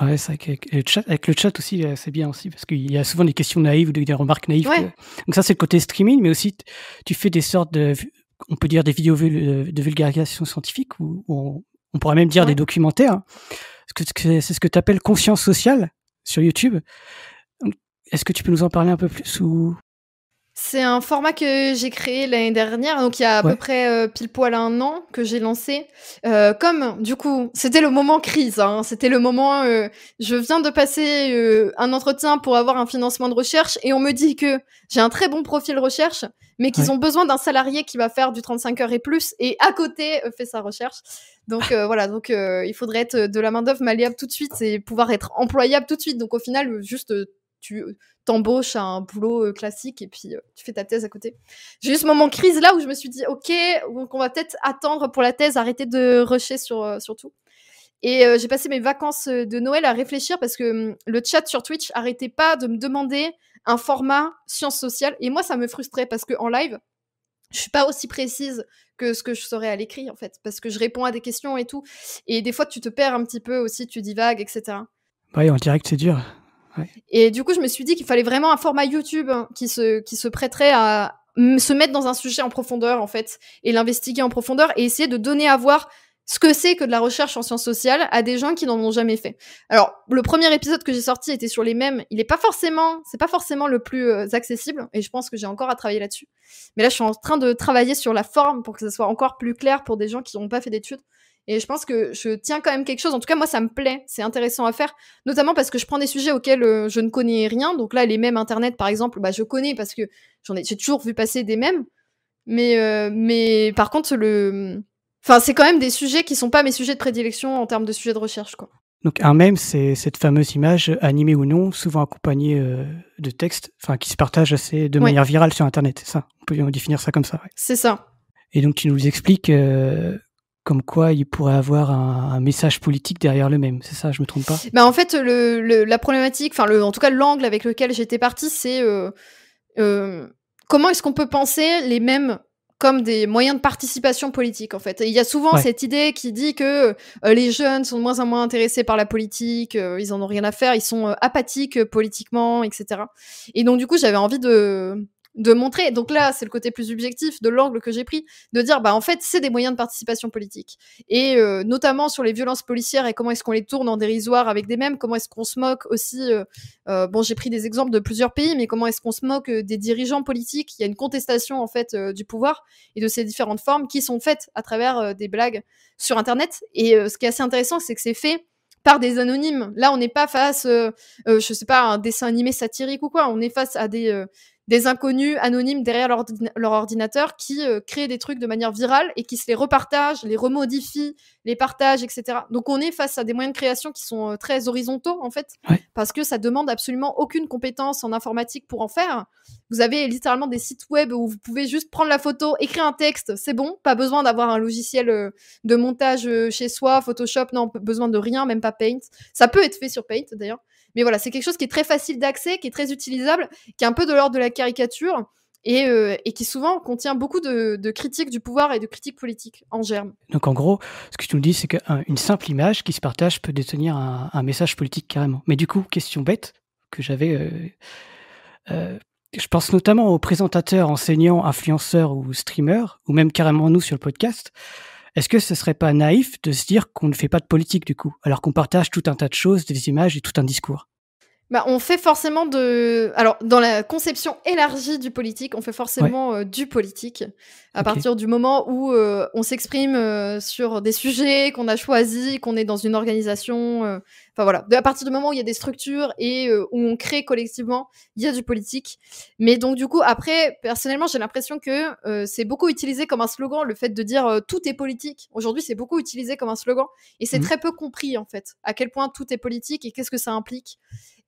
Ouais, c'est avec le chat, avec le chat aussi, euh, c'est bien aussi parce qu'il y a souvent des questions naïves ou des remarques naïves. Donc ça, c'est le côté streaming, mais aussi tu fais des sortes de, on peut dire des vidéos euh, de vulgarisation scientifique ou, on, pourrait même dire des documentaires. Hein. C'est ce que tu appelles conscience sociale sur YouTube. Est-ce que tu peux nous en parler un peu plus ou c'est un format que j'ai créé l'année dernière, donc il y a à peu près euh, pile poil un an que j'ai lancé. Euh, comme du coup, c'était le moment crise, hein. c'était le moment. Euh, je viens de passer un entretien pour avoir un financement de recherche et on me dit que j'ai un très bon profil recherche, mais qu'ils ont besoin d'un salarié qui va faire du 35 heures et plus et à côté fait sa recherche. Donc voilà, donc il faudrait être de la main d'œuvre malléable tout de suite et pouvoir être employable tout de suite. Donc au final, juste tu euh, t'embauches à un boulot euh, classique et puis euh, tu fais ta thèse à côté. J'ai eu ce moment crise là où je me suis dit, ok, donc on va peut-être attendre pour la thèse, arrêter de rusher sur, sur tout. Et j'ai passé mes vacances de Noël à réfléchir parce que mm, le chat sur Twitch arrêtait pas de me demander un format sciences sociales. Et moi, ça me frustrait parce qu'en live, je suis pas aussi précise que ce que je saurais à l'écrit, en fait, parce que je réponds à des questions et tout. Et des fois, tu te perds un petit peu aussi, tu divagues, etc. Bah oui, en direct, c'est dur. Et du coup, je me suis dit qu'il fallait vraiment un format YouTube hein, qui se, qui se prêterait à se mettre dans un sujet en profondeur, en fait, et l'investiguer en profondeur et essayer de donner à voir ce que c'est que de la recherche en sciences sociales à des gens qui n'en ont jamais fait. Alors, le premier épisode que j'ai sorti était sur les mêmes. Il n'est pas forcément, c'est pas forcément le plus euh, accessible, et je pense que j'ai encore à travailler là-dessus. Mais là, je suis en train de travailler sur la forme pour que ce soit encore plus clair pour des gens qui n'ont pas fait d'études. Et je pense que je tiens quand même quelque chose. En tout cas, moi, ça me plaît. C'est intéressant à faire, notamment parce que je prends des sujets auxquels euh, je ne connais rien. Donc là, les mêmes Internet, par exemple, bah, je connais parce que j'en ai, j'ai toujours vu passer des mêmes. Mais, euh, mais par contre, le... enfin, c'est quand même des sujets qui sont pas mes sujets de prédilection en termes de sujets de recherche. Quoi. Donc un mème, c'est cette fameuse image, animée ou non, souvent accompagnée euh, de textes, enfin qui se partagent assez de manière virale sur Internet. C'est ça, on peut définir ça comme ça. C'est ça. Et donc tu nous expliques comme quoi il pourrait avoir un, message politique derrière le même. C'est ça, je me trompe pas bah, En fait, la problématique, enfin, en tout cas, l'angle avec lequel j'étais partie, c'est euh, euh, comment est-ce qu'on peut penser les mêmes comme des moyens de participation politique en fait. il y a souvent cette idée qui dit que euh, les jeunes sont de moins en moins intéressés par la politique, ils en ont rien à faire, ils sont apathiques politiquement, etc. Et donc du coup j'avais envie de de montrer, donc là c'est le côté plus objectif de l'angle que j'ai pris, de dire bah en fait c'est des moyens de participation politique. Et euh, notamment sur les violences policières et comment est-ce qu'on les tourne en dérisoire avec des mêmes, comment est-ce qu'on se moque aussi, euh, euh, bon j'ai pris des exemples de plusieurs pays, mais comment est-ce qu'on se moque des dirigeants politiques, il y a une contestation en fait du pouvoir et de ces différentes formes qui sont faites à travers des blagues sur Internet. Et ce qui est assez intéressant c'est que c'est fait par des anonymes. Là, on n'est pas face, je sais pas, à un dessin animé satirique ou quoi. On est face à des, des inconnus anonymes derrière leur, ordinateur qui euh, créent des trucs de manière virale et qui se les repartagent, les remodifient, les partagent, etc. Donc on est face à des moyens de création qui sont euh, très horizontaux en fait, parce que ça demande absolument aucune compétence en informatique pour en faire. Vous avez littéralement des sites web où vous pouvez juste prendre la photo, écrire un texte, c'est bon, pas besoin d'avoir un logiciel euh, de montage chez soi, Photoshop, non, besoin de rien, même pas Paint. Ça peut être fait sur Paint d'ailleurs. Mais voilà, c'est quelque chose qui est très facile d'accès, qui est très utilisable, qui est un peu de l'ordre de la caricature. Et, euh, qui souvent contient beaucoup de, critiques du pouvoir et de critiques politiques en germe. Donc en gros, ce que tu nous dis, c'est qu'une simple image qui se partage peut détenir un, message politique carrément. Mais du coup, question bête que j'avais, euh, euh, je pense notamment aux présentateurs, enseignants, influenceurs ou streamers, ou même carrément nous sur le podcast. Est-ce que ce serait pas naïf de se dire qu'on ne fait pas de politique du coup, alors qu'on partage tout un tas de choses, des images et tout un discours bah, on fait forcément de. Alors, dans la conception élargie du politique, on fait forcément euh, du politique. À partir du moment où euh, on s'exprime euh, sur des sujets qu'on a choisis, qu'on est dans une organisation. Enfin voilà. à partir du moment où il y a des structures et où on crée collectivement, il y a du politique. Mais donc, du coup, après, personnellement, j'ai l'impression que c'est beaucoup utilisé comme un slogan, le fait de dire tout est politique. Aujourd'hui, c'est beaucoup utilisé comme un slogan. Et c'est mmh. très peu compris, en fait, à quel point tout est politique et qu'est-ce que ça implique.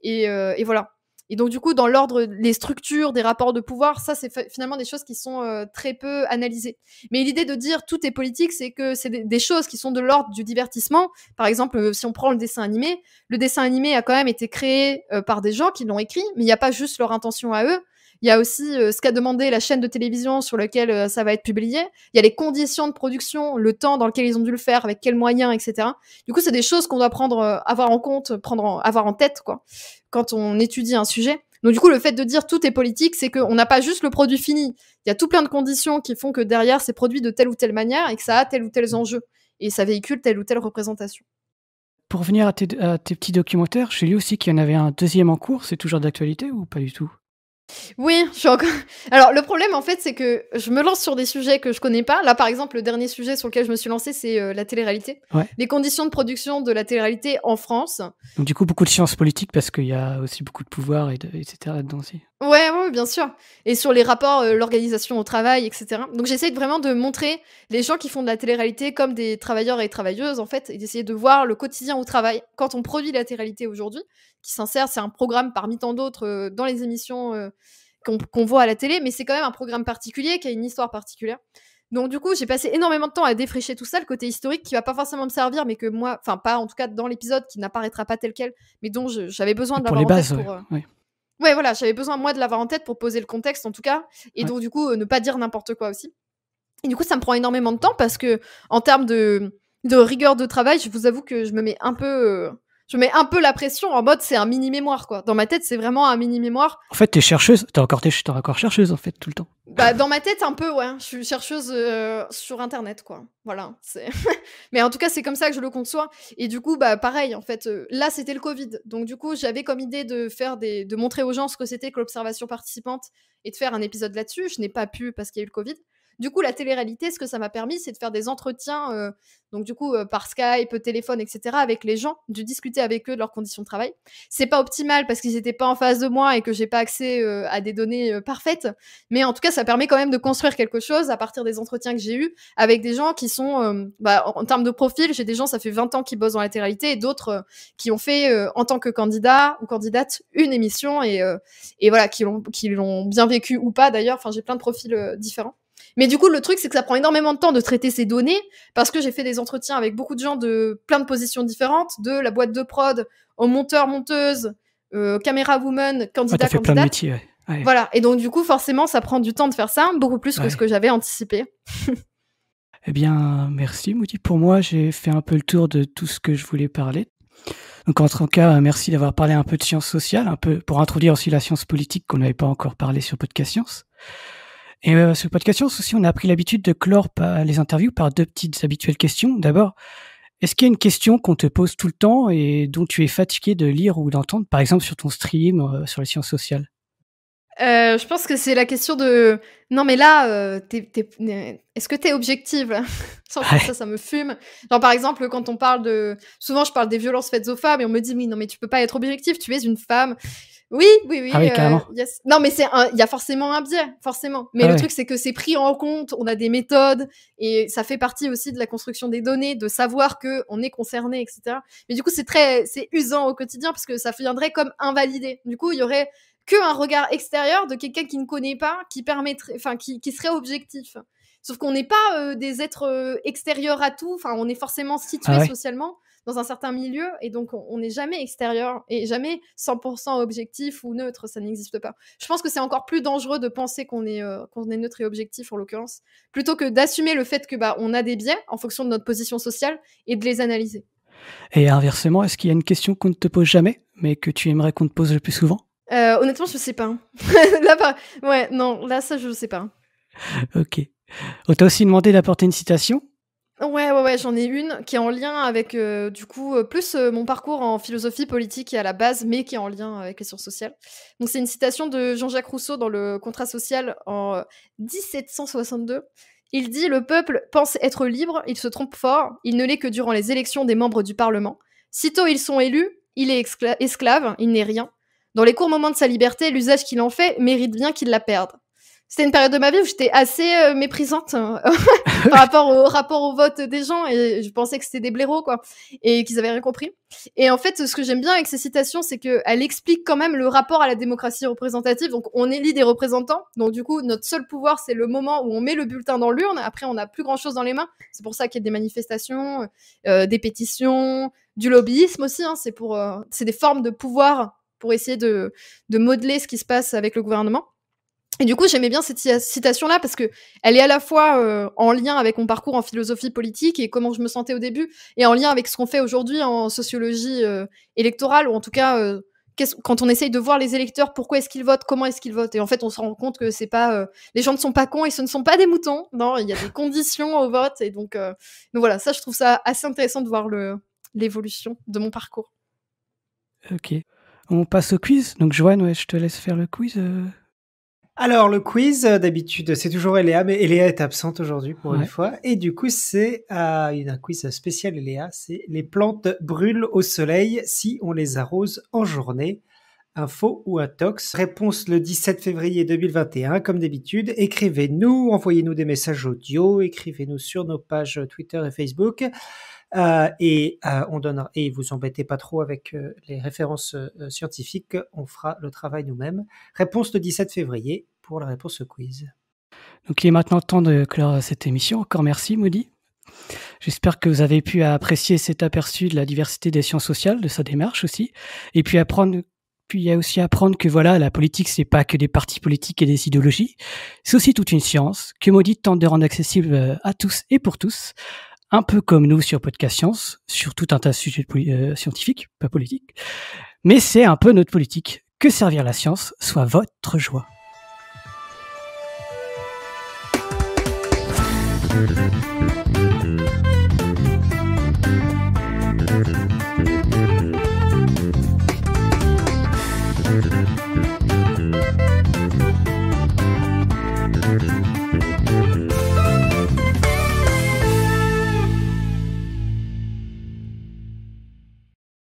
Euh, et, voilà. Et donc, du coup, dans l'ordre, les structures des rapports de pouvoir, ça, c'est finalement des choses qui sont euh, très peu analysées. Mais l'idée de dire tout est politique, c'est que c'est des, choses qui sont de l'ordre du divertissement. Par exemple, euh, si on prend le dessin animé, le dessin animé a quand même été créé par des gens qui l'ont écrit, mais il n'y a pas juste leur intention à eux. Il y a aussi euh, ce qu'a demandé la chaîne de télévision sur laquelle euh, ça va être publié. Il y a les conditions de production, le temps dans lequel ils ont dû le faire, avec quels moyens, etc. Du coup, c'est des choses qu'on doit prendre, euh, avoir en compte, prendre avoir en tête, quoi, quand on étudie un sujet. Donc, du coup, le fait de dire tout est politique, c'est qu'on n'a pas juste le produit fini. Il y a tout plein de conditions qui font que derrière, c'est produit de telle ou telle manière et que ça a tel ou tel enjeu. Et ça véhicule telle ou telle représentation pour revenir à tes, à tes, petits documentaires, j'ai lu aussi qu'il y en avait un deuxième en cours, c'est toujours d'actualité ou pas du tout oui, je suis encore alors le problème en fait, c'est que je me lance sur des sujets que je connais pas. Là, par exemple, le dernier sujet sur lequel je me suis lancée, c'est euh, la télé-réalité. Les conditions de production de la télé-réalité en France. du coup, beaucoup de sciences politiques parce qu'il y a aussi beaucoup de pouvoir, et de, etc. là-dedans aussi. Ouais, bien sûr. Et sur les rapports, euh, l'organisation au travail, etc. Donc j'essaie vraiment de montrer les gens qui font de la télé-réalité comme des travailleurs et travailleuses, en fait, et d'essayer de voir le quotidien au travail. Quand on produit la télé-réalité aujourd'hui, qui s'insère, c'est un programme parmi tant d'autres euh, dans les émissions euh, qu'on voit à la télé, mais c'est quand même un programme particulier qui a une histoire particulière. Donc du coup, j'ai passé énormément de temps à défricher tout ça, le côté historique qui va pas forcément me servir, mais que moi, enfin pas en tout cas dans l'épisode qui n'apparaîtra pas tel quel, mais dont j'avais besoin de l'avoir en pour... Ouais, voilà, j'avais besoin, moi, de l'avoir en tête pour poser le contexte, en tout cas. Et donc, du coup, euh, ne pas dire n'importe quoi aussi. Et du coup, ça me prend énormément de temps parce que, en termes de rigueur de travail, je vous avoue que je me mets un peu euh, je mets un peu la pression en mode c'est un mini mémoire quoi. Dans ma tête, c'est vraiment un mini mémoire. En fait, t'es chercheuse, t'es encore, t'es encore chercheuse en fait tout le temps. Bah dans ma tête un peu ouais, je suis chercheuse euh, sur internet quoi. Voilà, mais en tout cas, c'est comme ça que je le conçois et du coup bah pareil en fait, euh, là c'était le Covid. Donc du coup, j'avais comme idée de faire des de montrer aux gens ce que c'était que l'observation participante et de faire un épisode là-dessus, je n'ai pas pu parce qu'il y a eu le Covid. Du coup, la télé-réalité, ce que ça m'a permis, c'est de faire des entretiens, euh, donc du coup, euh, par Skype, téléphone, etc., avec les gens, de discuter avec eux de leurs conditions de travail. C'est pas optimal parce qu'ils n'étaient pas en face de moi et que j'ai pas accès euh, à des données parfaites, mais en tout cas, ça permet quand même de construire quelque chose à partir des entretiens que j'ai eus avec des gens qui sont, bah, en, termes de profil, j'ai des gens, ça fait 20 ans qu'ils bossent dans la télé-réalité et d'autres qui ont fait, en tant que candidat ou candidate, une émission et, et voilà, qui l'ont bien vécu ou pas d'ailleurs. Enfin, j'ai plein de profils différents. Mais du coup, le truc, c'est que ça prend énormément de temps de traiter ces données parce que j'ai fait des entretiens avec beaucoup de gens de plein de positions différentes, de la boîte de prod, au monteur, monteuse, euh, caméra woman, candidat, candidat Plein de métiers, Voilà. Et donc, du coup, forcément, ça prend du temps de faire ça, beaucoup plus que ce que j'avais anticipé. eh bien, merci, Moody. Pour moi, j'ai fait un peu le tour de tout ce que je voulais parler. Donc, en tout cas, merci d'avoir parlé un peu de sciences sociales, un peu pour introduire aussi la science politique qu'on n'avait pas encore parlé sur Podcast Science. Et ce euh, podcast aussi, on a pris l'habitude de clore les interviews par deux petites habituelles questions. D'abord, est-ce qu'il y a une question qu'on te pose tout le temps et dont tu es fatigué de lire ou d'entendre, par exemple sur ton stream euh, sur les sciences sociales euh, Je pense que c'est la question de non mais là, est-ce que tu es objective Ça, ça me fume. Genre par exemple, quand on parle de, souvent je parle des violences faites aux femmes et on me dit mais non mais tu peux pas être objective, tu es une femme. Oui, oui, oui. Ah euh, non, mais c'est il y a forcément un biais, forcément. Mais ah le truc, c'est que c'est pris en compte. On a des méthodes et ça fait partie aussi de la construction des données, de savoir que on est concerné, etc. Mais du coup, c'est très, c'est usant au quotidien parce que ça viendrait comme invalider. Du coup, il y aurait que un regard extérieur de quelqu'un qui ne connaît pas, qui permettrait, enfin, qui, serait objectif. Sauf qu'on n'est pas euh, des êtres euh, extérieurs à tout. Enfin, on est forcément situé ah socialement dans un certain milieu et donc on n'est jamais extérieur et jamais 100% objectif ou neutre, ça n'existe pas. Je pense que c'est encore plus dangereux de penser qu'on est, euh, qu'on est neutre et objectif en l'occurrence, plutôt que d'assumer le fait que bah, on a des biais en fonction de notre position sociale et de les analyser. Et inversement, est-ce qu'il y a une question qu'on ne te pose jamais, mais que tu aimerais qu'on te pose le plus souvent euh, Honnêtement, je sais pas. Hein. là, Ouais, non, là, ça, je ne sais pas. Ok. On t'a aussi demandé d'apporter une citation. Ouais, ouais, ouais, j'en ai une qui est en lien avec, euh, du coup, euh, plus, euh, mon parcours en philosophie politique et à la base, mais qui est en lien avec les sciences sociales. Donc c'est une citation de Jean-Jacques Rousseau dans le Contrat social en, 1762. Il dit: «Le peuple pense être libre, il se trompe fort, il ne l'est que durant les élections des membres du Parlement. Sitôt ils sont élus, il est esclave, il n'est rien. Dans les courts moments de sa liberté, l'usage qu'il en fait mérite bien qu'il la perde c'était une période de ma vie où j'étais assez euh, méprisante hein, par rapport au rapport au vote des gens et je pensais que c'était des blaireaux quoi et qu'ils avaient rien compris. Et en fait, ce que j'aime bien avec ces citations, c'est que elle explique quand même le rapport à la démocratie représentative. Donc on élit des représentants, donc du coup notre seul pouvoir c'est le moment où on met le bulletin dans l'urne. Après on n'a plus grand chose dans les mains. C'est pour ça qu'il y a des manifestations, euh, des pétitions, du lobbyisme aussi. Hein. c'est pour euh, c'est des formes de pouvoir pour essayer de modeler ce qui se passe avec le gouvernement. Et du coup, j'aimais bien cette citation-là parce que elle est à la fois euh, en lien avec mon parcours en philosophie politique et comment je me sentais au début, et en lien avec ce qu'on fait aujourd'hui en sociologie euh, électorale, ou en tout cas, euh, quand on essaye de voir les électeurs, pourquoi est-ce qu'ils votent, comment est-ce qu'ils votent. Et en fait, on se rend compte que c'est pas, les gens ne sont pas cons et ce ne sont pas des moutons. Non, il y a des conditions au vote. Et donc, donc voilà, ça, je trouve ça assez intéressant de voir l'évolution de mon parcours. Ok. On passe au quiz. Donc, Joanne, ouais, je te laisse faire le quiz. Alors, le quiz, euh, d'habitude, c'est toujours Eléa, mais Eléa est absente aujourd'hui pour une fois. Et du coup, c'est euh, un quiz spécial Eléa. C'est les plantes brûlent au soleil si on les arrose en journée. Un faux ou un tox Réponse le 17 février 2021, comme d'habitude. Écrivez-nous, envoyez-nous des messages audio, écrivez-nous sur nos pages Twitter et Facebook. Euh, et euh, on donnera, et vous embêtez pas trop avec les références scientifiques, on fera le travail nous-mêmes. Réponse le 17 février pour la réponse au quiz. Donc il est maintenant temps de clore cette émission. Encore merci, Maudit. J'espère que vous avez pu apprécier cet aperçu de la diversité des sciences sociales, de sa démarche aussi, et puis apprendre puis il y a aussi à apprendre que voilà, la politique, c'est pas que des partis politiques et des idéologies. C'est aussi toute une science que Maudit tente de rendre accessible euh, à tous et pour tous. Un peu comme nous sur Podcast Science, sur tout un tas de sujets euh, scientifiques, pas politiques. Mais c'est un peu notre politique. Que servir la science soit votre joie. Thank you.